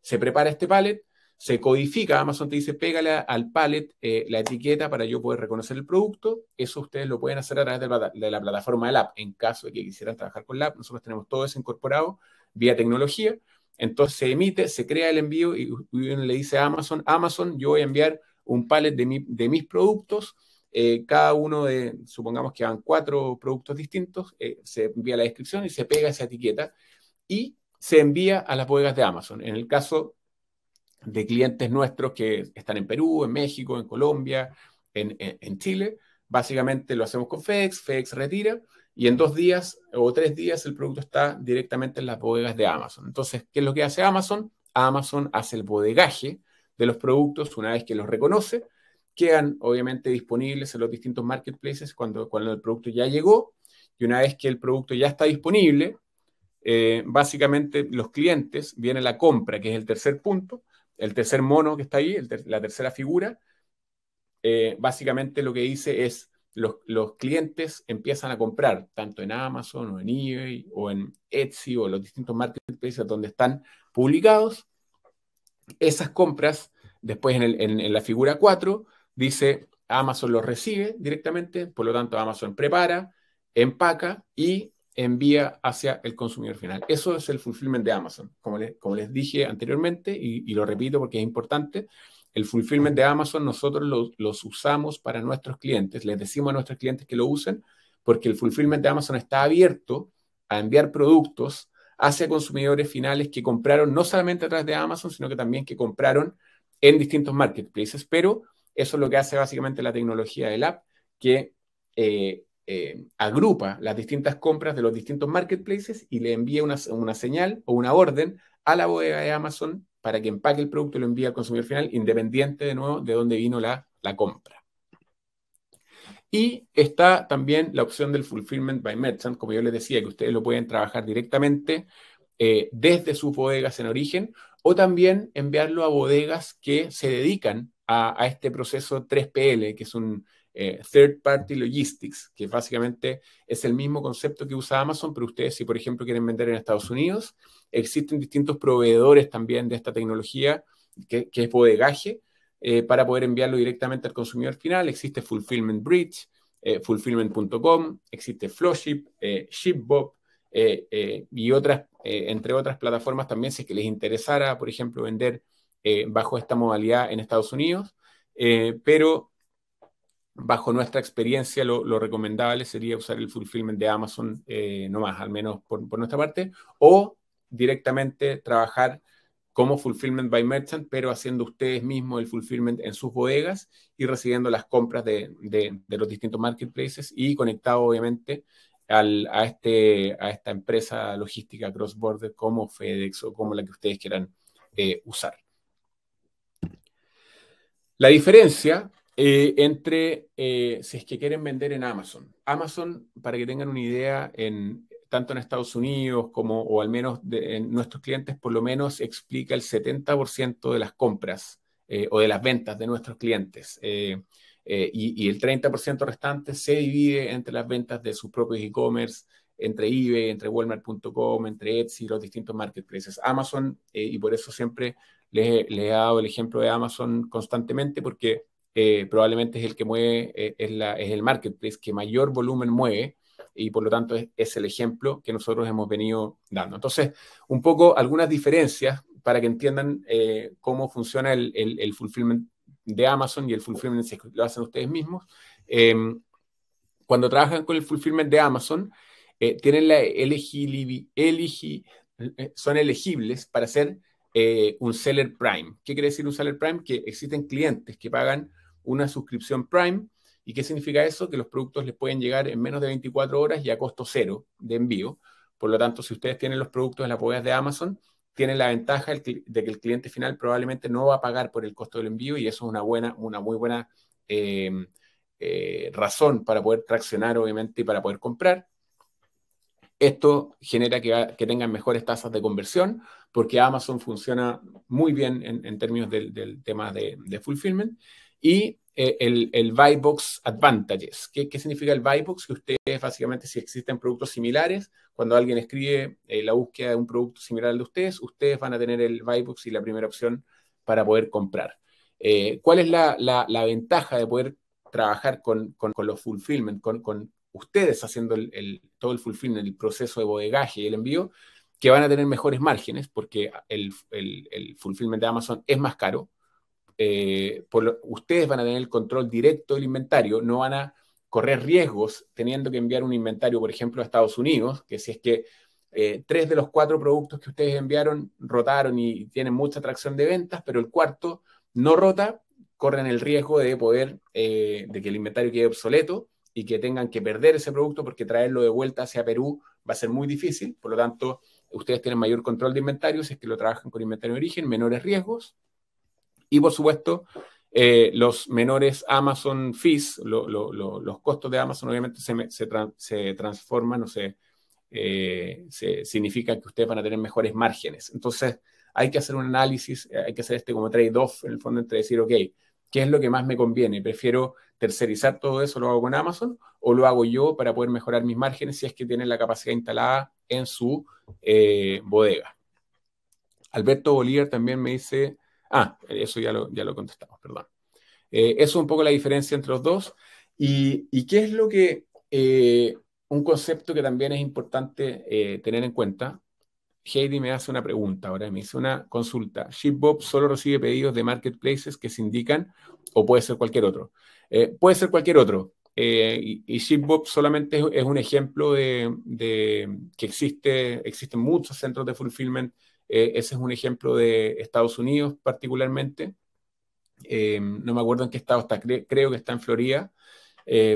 Se prepara este pallet, se codifica, Amazon te dice, pégale al pallet eh, la etiqueta para yo poder reconocer el producto. Eso ustedes lo pueden hacer a través de la, de la plataforma del app. En caso de que quisieran trabajar con la app, nosotros tenemos todo eso incorporado vía tecnología. Entonces se emite, se crea el envío y uno le dice a Amazon, Amazon, yo voy a enviar un pallet de mis productos eh, cada uno de, supongamos que van cuatro productos distintos, eh, se envía la descripción y se pega esa etiqueta y se envía a las bodegas de Amazon. En el caso de clientes nuestros que están en Perú, en México, en Colombia, en, en Chile, básicamente lo hacemos con FedEx, FedEx retira y en dos días o tres días el producto está directamente en las bodegas de Amazon. Entonces, ¿qué es lo que hace Amazon? Amazon hace el bodegaje de los productos una vez que los reconoce quedan obviamente disponibles en los distintos marketplaces cuando, cuando el producto ya llegó. Y una vez que el producto ya está disponible, eh, básicamente los clientes, viene la compra, que es el tercer punto, el tercer mono que está ahí, la tercera figura. Eh, básicamente lo que dice es, los, los, clientes empiezan a comprar, tanto en Amazon o en eBay o en Etsy o los distintos marketplaces donde están publicados. Esas compras, después en, en la figura 4, dice Amazon lo recibe directamente, por lo tanto Amazon prepara, empaca y envía hacia el consumidor final. Eso es el fulfillment de Amazon, como, como les dije anteriormente y, lo repito porque es importante. El fulfillment de Amazon nosotros lo, los usamos para nuestros clientes, les decimos a nuestros clientes que lo usen porque el fulfillment de Amazon está abierto a enviar productos hacia consumidores finales que compraron no solamente a través de Amazon, sino que también que compraron en distintos marketplaces, pero eso es lo que hace básicamente la tecnología del app, que eh, eh, agrupa las distintas compras de los distintos marketplaces y le envía una, señal o una orden a la bodega de Amazon para que empaque el producto y lo envíe al consumidor final, independiente de nuevo de dónde vino la, compra. Y está también la opción del fulfillment by merchant, como yo les decía, que ustedes lo pueden trabajar directamente eh, desde sus bodegas en origen o también enviarlo a bodegas que se dedican a, este proceso 3PL, que es un eh, Third Party Logistics, que básicamente es el mismo concepto que usa Amazon, pero ustedes si por ejemplo quieren vender en Estados Unidos, existen distintos proveedores también de esta tecnología, que, es bodegaje, eh, para poder enviarlo directamente al consumidor final. Existe Fulfillment Bridge, eh, fulfillment.com, existe Flowship, ShipBob Shipbop y otras, entre otras plataformas también, si que les interesara, por ejemplo, vender eh, bajo esta modalidad en Estados Unidos, eh, pero bajo nuestra experiencia lo, recomendable sería usar el fulfillment de Amazon eh, no más, al menos por, nuestra parte, o directamente trabajar como fulfillment by merchant, pero haciendo ustedes mismos el fulfillment en sus bodegas y recibiendo las compras de, los distintos marketplaces y conectado obviamente este, a, esta empresa logística cross-border como FedEx o como la que ustedes quieran usar. La diferencia eh, entre eh, si es que quieren vender en Amazon. Amazon, para que tengan una idea, en, tanto en Estados Unidos como, o al menos en nuestros clientes, por lo menos explica el 70% de las compras eh, o de las ventas de nuestros clientes. Y, y, el 30% restante se divide entre las ventas de sus propios e-commerce, entre eBay, entre Walmart.com, entre Etsy, los distintos marketplaces. Amazon, y por eso siempre les, he dado el ejemplo de Amazon constantemente porque eh, probablemente es el que mueve, eh, es, la, es, el marketplace que mayor volumen mueve y por lo tanto es, es, el ejemplo que nosotros hemos venido dando. Entonces, un poco algunas diferencias para que entiendan eh, cómo funciona el, el, el, fulfillment de Amazon y el fulfillment si lo hacen ustedes mismos. Em, cuando trabajan con el fulfillment de Amazon, tienen la son elegibles para ser eh, un seller prime. ¿Qué quiere decir un seller prime? Que existen clientes que pagan una suscripción prime. ¿Y qué significa eso? Que los productos les pueden llegar en menos de 24 horas y a costo cero de envío. Por lo tanto, si ustedes tienen los productos en las bodegas de Amazon, tienen la ventaja de que el cliente final probablemente no va a pagar por el costo del envío y eso es una buena, una muy buena eh, eh, razón para poder traccionar, obviamente, y para poder comprar. Esto genera que, tengan mejores tasas de conversión, porque Amazon funciona muy bien en, términos del, tema de, fulfillment. Y eh, el, buy box advantages. ¿Qué, significa el buy box? Que ustedes, básicamente, si existen productos similares, cuando alguien escribe eh, la búsqueda de un producto similar al de ustedes, ustedes van a tener el buy box y la primera opción para poder comprar. Eh, ¿Cuál es la, ventaja de poder trabajar con, los fulfillment, con, con ustedes haciendo todo el fulfillment, el proceso de bodegaje y el envío, que van a tener mejores márgenes porque el, el fulfillment de Amazon es más caro. Eh, por ustedes van a tener el control directo del inventario, no van a correr riesgos teniendo que enviar un inventario, por ejemplo, a Estados Unidos, que si es que eh, tres de los cuatro productos que ustedes enviaron rotaron y tienen mucha atracción de ventas, pero el cuarto no rota, corren el riesgo de poder, eh, de que el inventario quede obsoleto y que tengan que perder ese producto porque traerlo de vuelta hacia Perú va a ser muy difícil. Por lo tanto, ustedes tienen mayor control de inventario si es que lo trabajan con inventario de origen, menores riesgos. Y por supuesto, eh, los menores Amazon fees, los costos de Amazon obviamente se, se, transforman o se, eh, significa que ustedes van a tener mejores márgenes. Entonces, hay que hacer un análisis, eh, hay que hacer este como trade-off en el fondo entre decir, ok, ¿Qué es lo que más me conviene? ¿Prefiero tercerizar todo eso, lo hago con Amazon, o lo hago yo para poder mejorar mis márgenes si es que tienen la capacidad instalada en su eh, bodega? Alberto Bolívar también me dice, ah, eso ya lo, ya lo contestamos, perdón. Eh, eso es un poco la diferencia entre los dos. ¿Y, qué es lo que, eh, un concepto que también es importante tener en cuenta, Heidi me hace una pregunta ahora, me hizo una consulta. ShipBob solo recibe pedidos de marketplaces que se indican o puede ser cualquier otro. Eh, puede ser cualquier otro. Eh, y, ShipBob Shipbop solamente es, un ejemplo de, que existe, existen muchos centros de fulfillment. Eh, ese es un ejemplo de Estados Unidos particularmente. no me acuerdo en qué estado está, creo que está en Florida,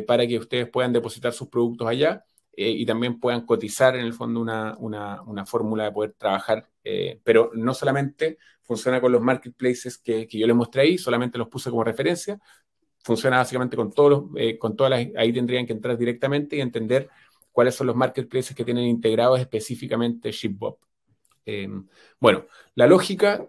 para que ustedes puedan depositar sus productos allá eh, y también puedan cotizar en el fondo una, fórmula de poder trabajar, eh, pero no solamente funciona con los marketplaces que, yo les mostré ahí, solamente los puse como referencia, funciona básicamente con todos eh, con todas las, ahí tendrían que entrar directamente y entender cuáles son los marketplaces que tienen integrados específicamente Shipbop. Em, bueno, la lógica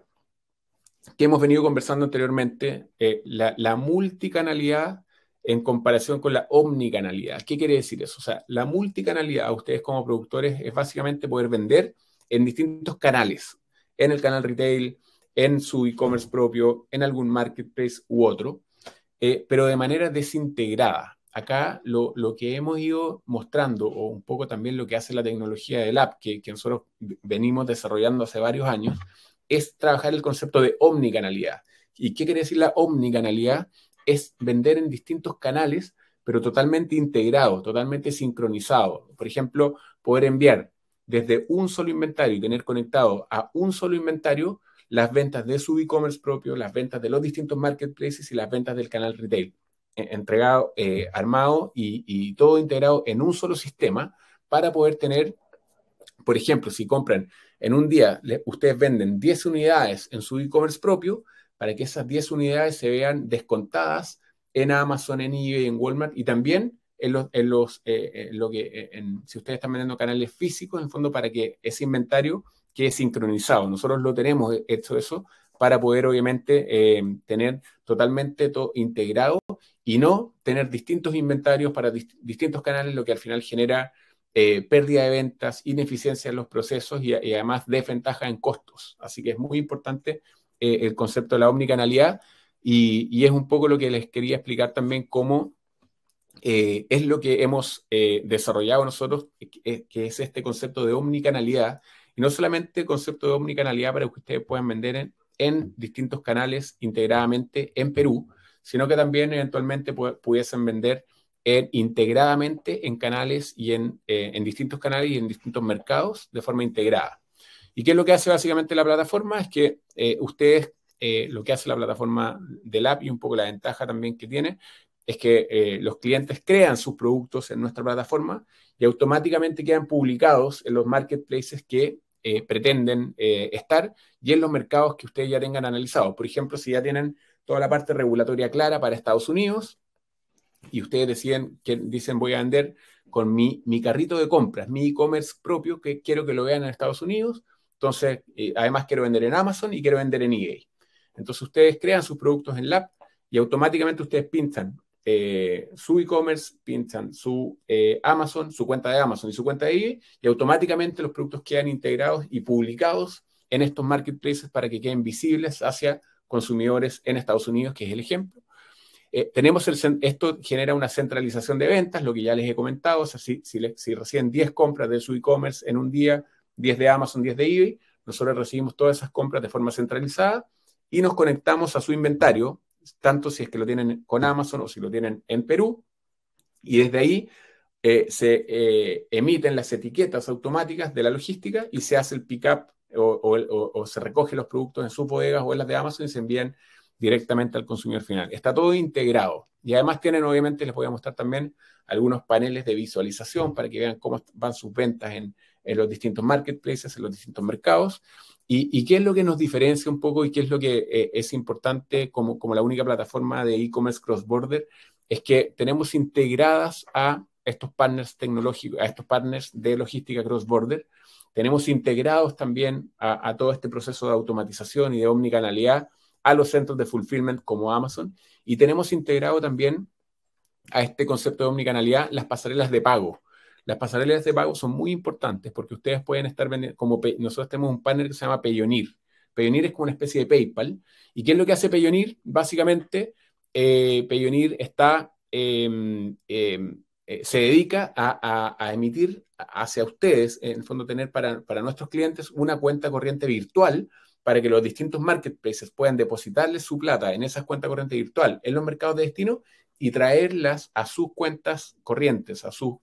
que hemos venido conversando anteriormente, la, la multicanalidad en comparación con la omnicanalidad. ¿Qué quiere decir eso? O sea, la multicanalidad, a ustedes como productores, es básicamente poder vender en distintos canales, en el canal retail, en su e-commerce propio, en algún marketplace u otro, eh, pero de manera desintegrada. Acá lo, lo, que hemos ido mostrando, o un poco también lo que hace la tecnología del app, que, que nosotros venimos desarrollando hace varios años, es trabajar el concepto de omnicanalidad. ¿Y qué quiere decir la omnicanalidad? es vender en distintos canales, pero totalmente integrado, totalmente sincronizado. Por ejemplo, poder enviar desde un solo inventario y tener conectado a un solo inventario las ventas de su e-commerce propio, las ventas de los distintos marketplaces y las ventas del canal retail, e, entregado, eh, armado y, todo integrado en un solo sistema para poder tener, por ejemplo, si compran en un día, ustedes venden 10 unidades en su e-commerce propio, para que esas 10 unidades se vean descontadas en Amazon, en eBay, en Walmart y también en los, en eh, eh, lo que, eh, si ustedes están vendiendo canales físicos, en fondo para que ese inventario quede sincronizado. Nosotros lo tenemos hecho eso para poder obviamente tener totalmente todo integrado y no tener distintos inventarios para distintos canales, lo que al final genera pérdida de ventas, ineficiencia en los procesos y, y además desventaja en costos. Así que es muy importante eh, el concepto de la omnicanalidad y, es un poco lo que les quería explicar también cómo eh, es lo que hemos eh, desarrollado nosotros, que, es este concepto de omnicanalidad y no solamente el concepto de omnicanalidad para que ustedes puedan vender en, distintos canales integradamente en Perú, sino que también eventualmente pudiesen vender integradamente en canales y en distintos canales y en distintos mercados de forma integrada. ¿Y qué es lo que hace básicamente la plataforma? Es que eh, ustedes, eh, lo que hace la plataforma del app y un poco la ventaja también que tiene, es que eh, los clientes crean sus productos en nuestra plataforma y automáticamente quedan publicados en los marketplaces que pretenden estar y en los mercados que ustedes ya tengan analizados. Por ejemplo, si ya tienen toda la parte regulatoria clara para Estados Unidos y ustedes deciden que dicen voy a vender con mi, mi carrito de compras, mi e-commerce propio que quiero que lo vean en Estados Unidos, entonces, eh, además quiero vender en Amazon y quiero vender en eBay. Entonces, ustedes crean sus productos en app y automáticamente ustedes pintan eh, su e-commerce, pinchan su eh, Amazon, su cuenta de Amazon y su cuenta de eBay, y automáticamente los productos quedan integrados y publicados en estos marketplaces para que queden visibles hacia consumidores en Estados Unidos, que es el ejemplo. tenemos esto genera una centralización de ventas, lo que ya les he comentado, si, reciben 10 compras de su e-commerce en un día, 10 de Amazon, 10 de eBay. Nosotros recibimos todas esas compras de forma centralizada y nos conectamos a su inventario, tanto si es que lo tienen con Amazon o si lo tienen en Perú. Y desde ahí eh, se eh, emiten las etiquetas automáticas de la logística y se hace el pick-up o, se recoge los productos en sus bodegas o en las de Amazon y se envían directamente al consumidor final. Está todo integrado. Y además tienen, obviamente, les voy a mostrar también algunos paneles de visualización para que vean cómo van sus ventas en, en los distintos marketplaces, en los distintos mercados. Y, qué es lo que nos diferencia un poco y qué es lo que eh, es importante como, como la única plataforma de e-commerce cross-border? Es que tenemos integradas a estos partners tecnológicos, a estos partners de logística cross-border. Tenemos integrados también a, a, todo este proceso de automatización y de omnicanalidad a los centros de fulfillment como Amazon. Y tenemos integrado también a este concepto de omnicanalidad las pasarelas de pago. Las pasarelas de pago son muy importantes porque ustedes pueden estar, como nosotros tenemos un panel que se llama Payoneer. Payoneer es como una especie de PayPal. ¿Y qué es lo que hace Payoneer? Básicamente, eh, está, em, em, eh, se dedica a, emitir hacia ustedes, en el fondo tener para, nuestros clientes una cuenta corriente virtual para que los distintos marketplaces puedan depositarles su plata en esas cuentas corrientes virtual en los mercados de destino y traerlas a sus cuentas corrientes, a sus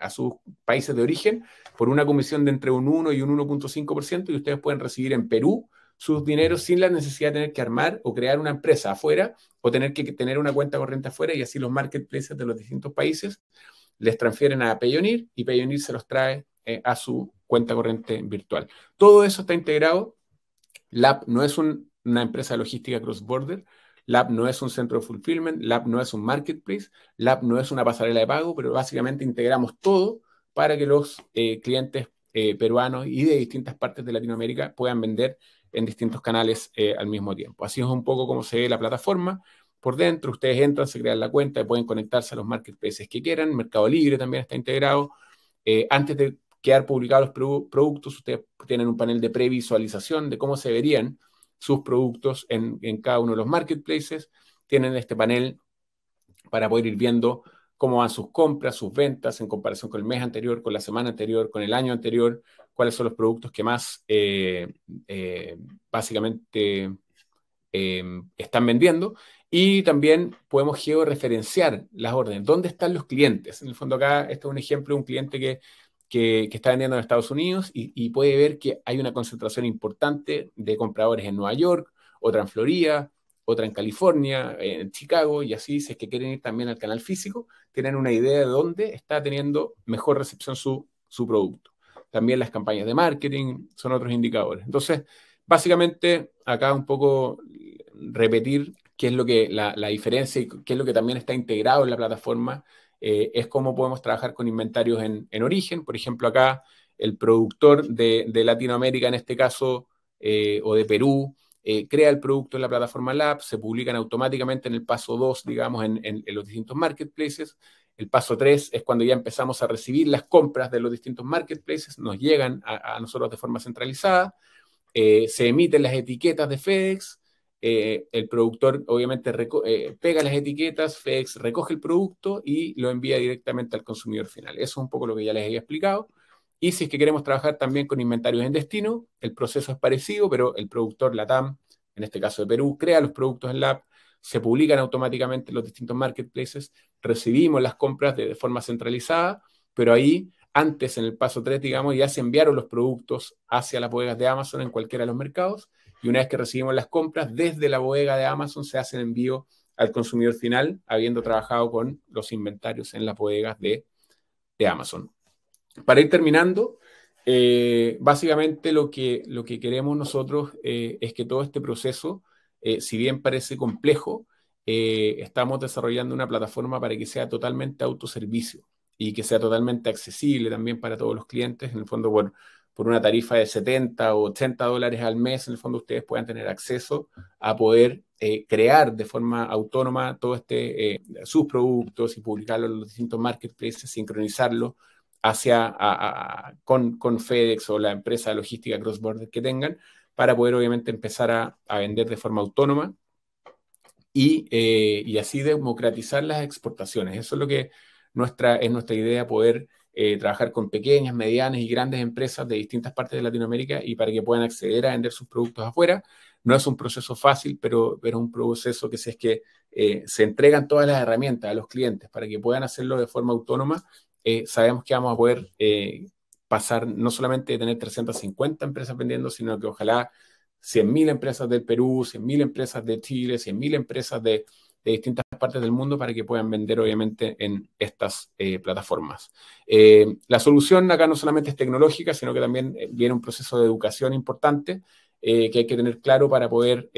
a sus países de origen por una comisión de entre un 1 y un 1.5% y ustedes pueden recibir en Perú sus dineros sin la necesidad de tener que armar o crear una empresa afuera o tener que tener una cuenta corriente afuera y así los marketplaces de los distintos países les transfieren a Payoneer y Payoneer se los trae eh, a su cuenta corriente virtual. Todo eso está integrado. LAP no es una empresa logística cross-border, Lab no es un centro de fulfillment, Lab no es un marketplace, Lab no es una pasarela de pago, pero básicamente integramos todo para que los eh, clientes eh, peruanos y de distintas partes de Latinoamérica puedan vender en distintos canales eh, al mismo tiempo. Así es un poco como se ve la plataforma. Por dentro, ustedes entran, se crean la cuenta y pueden conectarse a los marketplaces que quieran. Mercado Libre también está integrado. antes de quedar publicados los productos, ustedes tienen un panel de previsualización de cómo se verían sus productos en, cada uno de los marketplaces. Tienen este panel para poder ir viendo cómo van sus compras, sus ventas en comparación con el mes anterior, con la semana anterior, con el año anterior, cuáles son los productos que más eh, eh, básicamente em, están vendiendo. Y también podemos georreferenciar las órdenes, dónde están los clientes. En el fondo acá, este es un ejemplo de un cliente que que, está vendiendo en Estados Unidos y, puede ver que hay una concentración importante de compradores en Nueva York, otra en Florida, otra en California, eh, en Chicago, y así, si es que quieren ir también al canal físico, tienen una idea de dónde está teniendo mejor recepción su, producto. También las campañas de marketing son otros indicadores. Entonces, básicamente, acá un poco repetir qué es lo que la, la diferencia y qué es lo que también está integrado en la plataforma eh, es cómo podemos trabajar con inventarios en, origen. Por ejemplo, acá el productor de, Latinoamérica, en este caso, eh, o de Perú, eh, crea el producto en la plataforma Lab, se publican automáticamente en el paso 2, digamos, en, los distintos marketplaces. El paso 3 es cuando ya empezamos a recibir las compras de los distintos marketplaces, nos llegan a, nosotros de forma centralizada, se emiten las etiquetas de FedEx, eh, el productor obviamente eh, pega las etiquetas, FedEx recoge el producto y lo envía directamente al consumidor final. Eso es un poco lo que ya les había explicado. Y si es que queremos trabajar también con inventarios en destino, el proceso es parecido, pero el productor, la TAM, en este caso de Perú, crea los productos en la app, se publican automáticamente en los distintos marketplaces, recibimos las compras de, de forma centralizada, pero ahí antes en el paso 3, digamos, ya se enviaron los productos hacia las bodegas de Amazon en cualquiera de los mercados y una vez que recibimos las compras, desde la bodega de Amazon se hace el envío al consumidor final, habiendo trabajado con los inventarios en las bodegas de, Amazon. Para ir terminando, eh, básicamente lo que, lo que queremos nosotros eh, es que todo este proceso, eh, si bien parece complejo, estamos desarrollando una plataforma para que sea totalmente autoservicio y que sea totalmente accesible también para todos los clientes. En el fondo, bueno, por una tarifa de 70 o 80 dólares al mes, en el fondo ustedes puedan tener acceso a poder eh, crear de forma autónoma todos este, eh, sus productos y publicarlos en los distintos marketplaces, sincronizarlos hacia con, con, FedEx o la empresa de logística cross border que tengan para poder obviamente empezar a, vender de forma autónoma y, eh, y así democratizar las exportaciones. Eso es lo que nuestra, es nuestra idea, poder eh, trabajar con pequeñas, medianas y grandes empresas de distintas partes de Latinoamérica y para que puedan acceder a vender sus productos afuera. No es un proceso fácil, pero, es un proceso que si es que eh, se entregan todas las herramientas a los clientes para que puedan hacerlo de forma autónoma, eh, sabemos que vamos a poder pasar no solamente de tener 350 empresas vendiendo, sino que ojalá 100.000 empresas del Perú, 100.000 empresas de Chile, 100.000 empresas de, de distintas partes del mundo para que puedan vender obviamente en estas eh, plataformas. Eh, la solución acá no solamente es tecnológica, sino que también eh, viene un proceso de educación importante que hay que tener claro para poder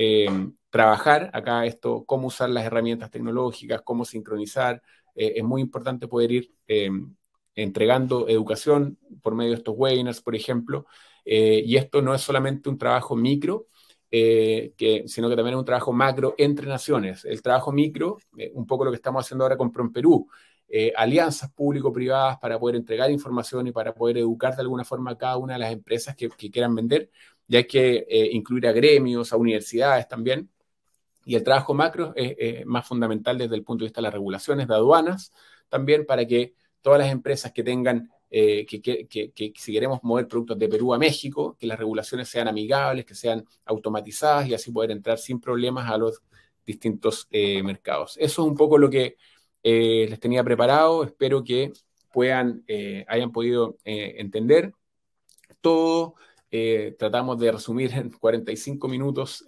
trabajar acá esto, cómo usar las herramientas tecnológicas, cómo sincronizar. es muy importante poder ir entregando educación por medio de estos webinars, por ejemplo. y esto no es solamente un trabajo micro, eh, que, sino que también es un trabajo macro entre naciones. El trabajo micro, eh, un poco lo que estamos haciendo ahora con Perú eh, alianzas público-privadas para poder entregar información y para poder educar de alguna forma a cada una de las empresas que, quieran vender. ya hay que eh, incluir a gremios, a universidades también. Y el trabajo macro es más fundamental desde el punto de vista de las regulaciones de aduanas, también para que todas las empresas que tengan eh, que, si queremos mover productos de Perú a México, que las regulaciones sean amigables, que sean automatizadas y así poder entrar sin problemas a los distintos eh, mercados. Eso es un poco lo que eh, les tenía preparado. Espero que puedan, hayan podido entender todo. tratamos de resumir en 45 minutos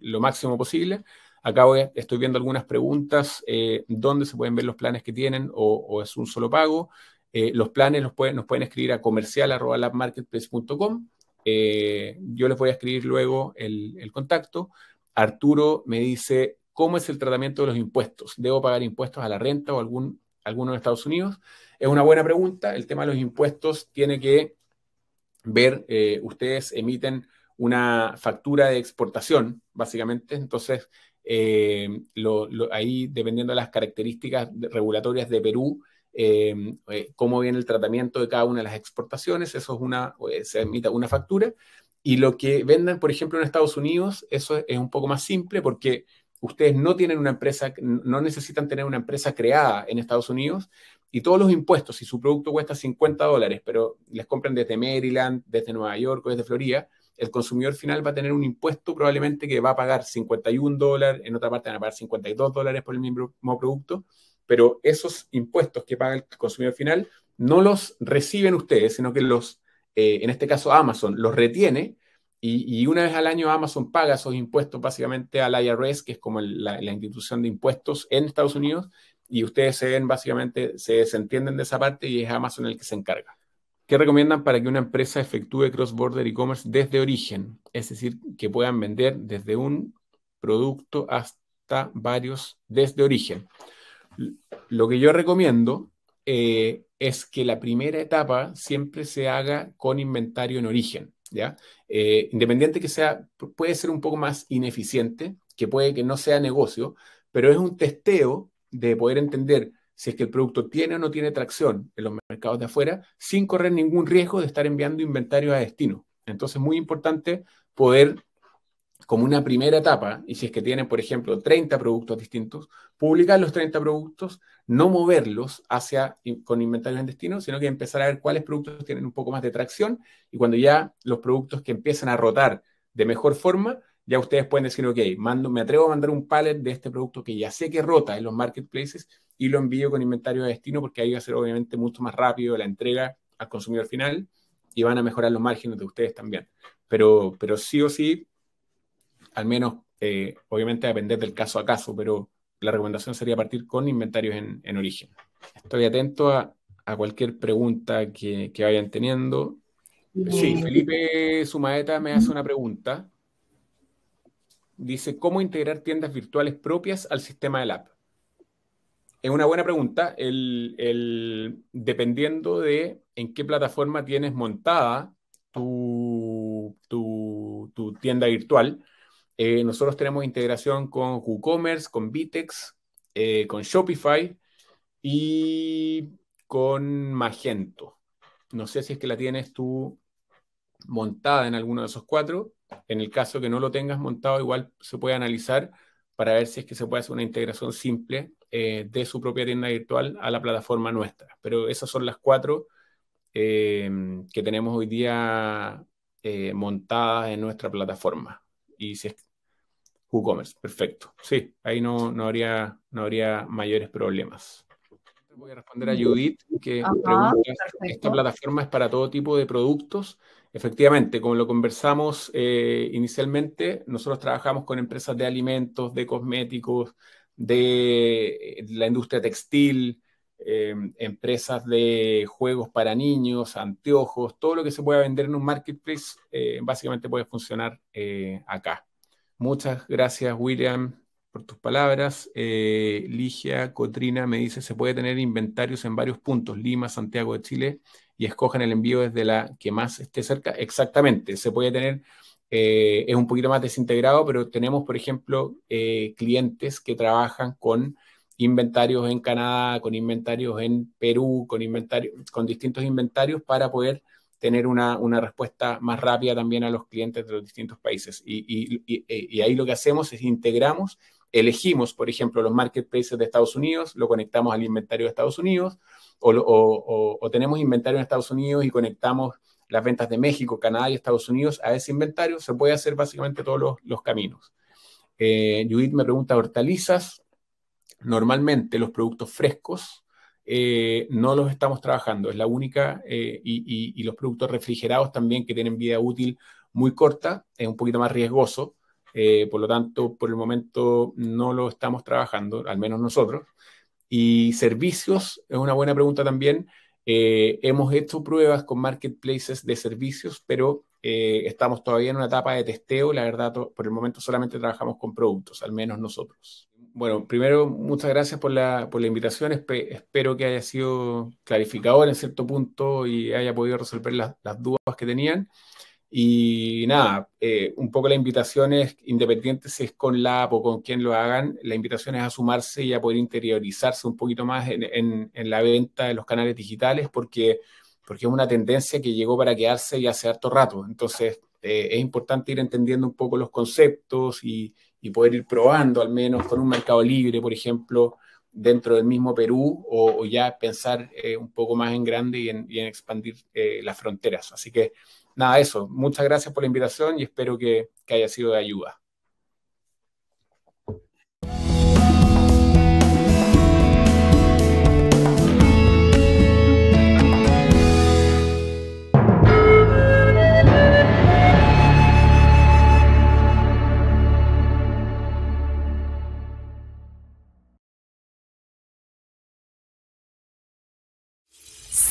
lo máximo posible. Acá estoy viendo algunas preguntas, dónde se pueden ver los planes que tienen o, o es un solo pago. Eh, los planes los pueden, nos pueden escribir a comercial.labmarketplace.com. Eh, yo les voy a escribir luego el, contacto. Arturo me dice, ¿cómo es el tratamiento de los impuestos? ¿Debo pagar impuestos a la renta o algún, alguno en Estados Unidos? Es una buena pregunta. El tema de los impuestos tiene que ver, eh, ustedes emiten una factura de exportación, básicamente. Entonces, ahí, dependiendo de las características regulatorias de Perú, Em, eh, cómo viene el tratamiento de cada una de las exportaciones, eso es una, eh, se emita una factura. Y lo que vendan, por ejemplo, en Estados Unidos, eso es un poco más simple porque ustedes no tienen una empresa, no necesitan tener una empresa creada en Estados Unidos y todos los impuestos, si su producto cuesta 50 dólares, pero les compran desde Maryland, desde Nueva York o desde Florida, el consumidor final va a tener un impuesto probablemente que va a pagar 51 dólares, en otra parte van a pagar 52 dólares por el mismo producto, pero esos impuestos que paga el consumidor final no los reciben ustedes, sino que los, eh, en este caso Amazon, los retiene y, una vez al año Amazon paga esos impuestos básicamente al IRS, que es como la, la, institución de impuestos en Estados Unidos, y ustedes se ven básicamente, se desentienden de esa parte y es Amazon el que se encarga. ¿Qué recomiendan para que una empresa efectúe cross-border e-commerce desde origen? Es decir, que puedan vender desde un producto hasta varios desde origen. Lo que yo recomiendo eh, es que la primera etapa siempre se haga con inventario en origen, ¿ya? Eh, independiente que sea, puede ser un poco más ineficiente, que puede que no sea negocio, pero es un testeo de poder entender si es que el producto tiene o no tiene tracción en los mercados de afuera, sin correr ningún riesgo de estar enviando inventario a destino. Entonces, muy importante poder como una primera etapa, y si es que tienen, por ejemplo, 30 productos distintos, publicar los 30 productos, no moverlos hacia con inventario en destino, sino que empezar a ver cuáles productos tienen un poco más de tracción y cuando ya los productos que empiezan a rotar de mejor forma, ya ustedes pueden decir, ok, mando, me atrevo a mandar un pallet de este producto que ya sé que rota en los marketplaces y lo envío con inventario de destino porque ahí va a ser obviamente mucho más rápido la entrega al consumidor final y van a mejorar los márgenes de ustedes también. Pero, pero sí o sí, al menos, eh, obviamente, depender del caso a caso, pero la recomendación sería partir con inventarios en, origen. Estoy atento a, cualquier pregunta que, vayan teniendo. Sí, Felipe Sumaeta me hace una pregunta. Dice, ¿cómo integrar tiendas virtuales propias al sistema del app? Es una buena pregunta. dependiendo de en qué plataforma tienes montada tu, tu tienda virtual, eh, nosotros tenemos integración con WooCommerce, con Vitex, eh, con Shopify y con Magento. No sé si es que la tienes tú montada en alguno de esos cuatro. En el caso que no lo tengas montado, igual se puede analizar para ver si es que se puede hacer una integración simple eh, de su propia tienda virtual a la plataforma nuestra. Pero esas son las cuatro que tenemos hoy día montadas en nuestra plataforma y si es WooCommerce, perfecto. Sí, ahí no, habría, no habría mayores problemas. Voy a responder a Judith, que pregunta, ¿esta plataforma es para todo tipo de productos? Efectivamente, como lo conversamos eh, inicialmente, nosotros trabajamos con empresas de alimentos, de cosméticos, de eh, la industria textil, Em, empresas de juegos para niños, anteojos, todo lo que se pueda vender en un marketplace, eh, básicamente puede funcionar eh, acá. Muchas gracias, William, por tus palabras. Eh, Ligia, Cotrina me dice, se puede tener inventarios en varios puntos, Lima, Santiago de Chile, y escojan el envío desde la que más esté cerca. Exactamente, se puede tener... es un poquito más desintegrado, pero tenemos, por ejemplo, clientes que trabajan con inventarios en Canadá, con inventarios en Perú, con, inventarios, con distintos inventarios para poder tener una, respuesta más rápida también a los clientes de los distintos países. E, y, ahí lo que hacemos es integramos, elegimos, por ejemplo, los marketplaces de Estados Unidos, lo conectamos al inventario de Estados Unidos, o, tenemos inventario en Estados Unidos y conectamos las ventas de México, Canadá y Estados Unidos a ese inventario, se puede hacer básicamente todos los, caminos. Eh, Judith me pregunta hortalizas normalmente los productos frescos eh, no los estamos trabajando, es la única, eh, y, los productos refrigerados también que tienen vida útil muy corta, es un poquito más riesgoso, eh, por lo tanto, por el momento no lo estamos trabajando, al menos nosotros. Y servicios, es una buena pregunta también, hemos hecho pruebas con marketplaces de servicios, pero estamos todavía en una etapa de testeo, la verdad, por el momento solamente trabajamos con productos, al menos nosotros bueno, primero, muchas gracias por la, por invitación. espero que haya sido clarificador en cierto punto y haya podido resolver las dudas que tenían. Y nada, eh, un poco la invitación es, independiente si es con la o con quien lo hagan, la invitación es a sumarse y a poder interiorizarse un poquito más en, en, la venta de los canales digitales, porque, porque es una tendencia que llegó para quedarse y hace harto rato. Entonces, eh, es importante ir entendiendo un poco los conceptos y, y poder ir probando al menos con un mercado libre, por ejemplo, dentro del mismo Perú o, ya pensar eh, un poco más en grande y en, expandir eh, las fronteras. Así que nada, eso. Muchas gracias por la invitación y espero que haya sido de ayuda.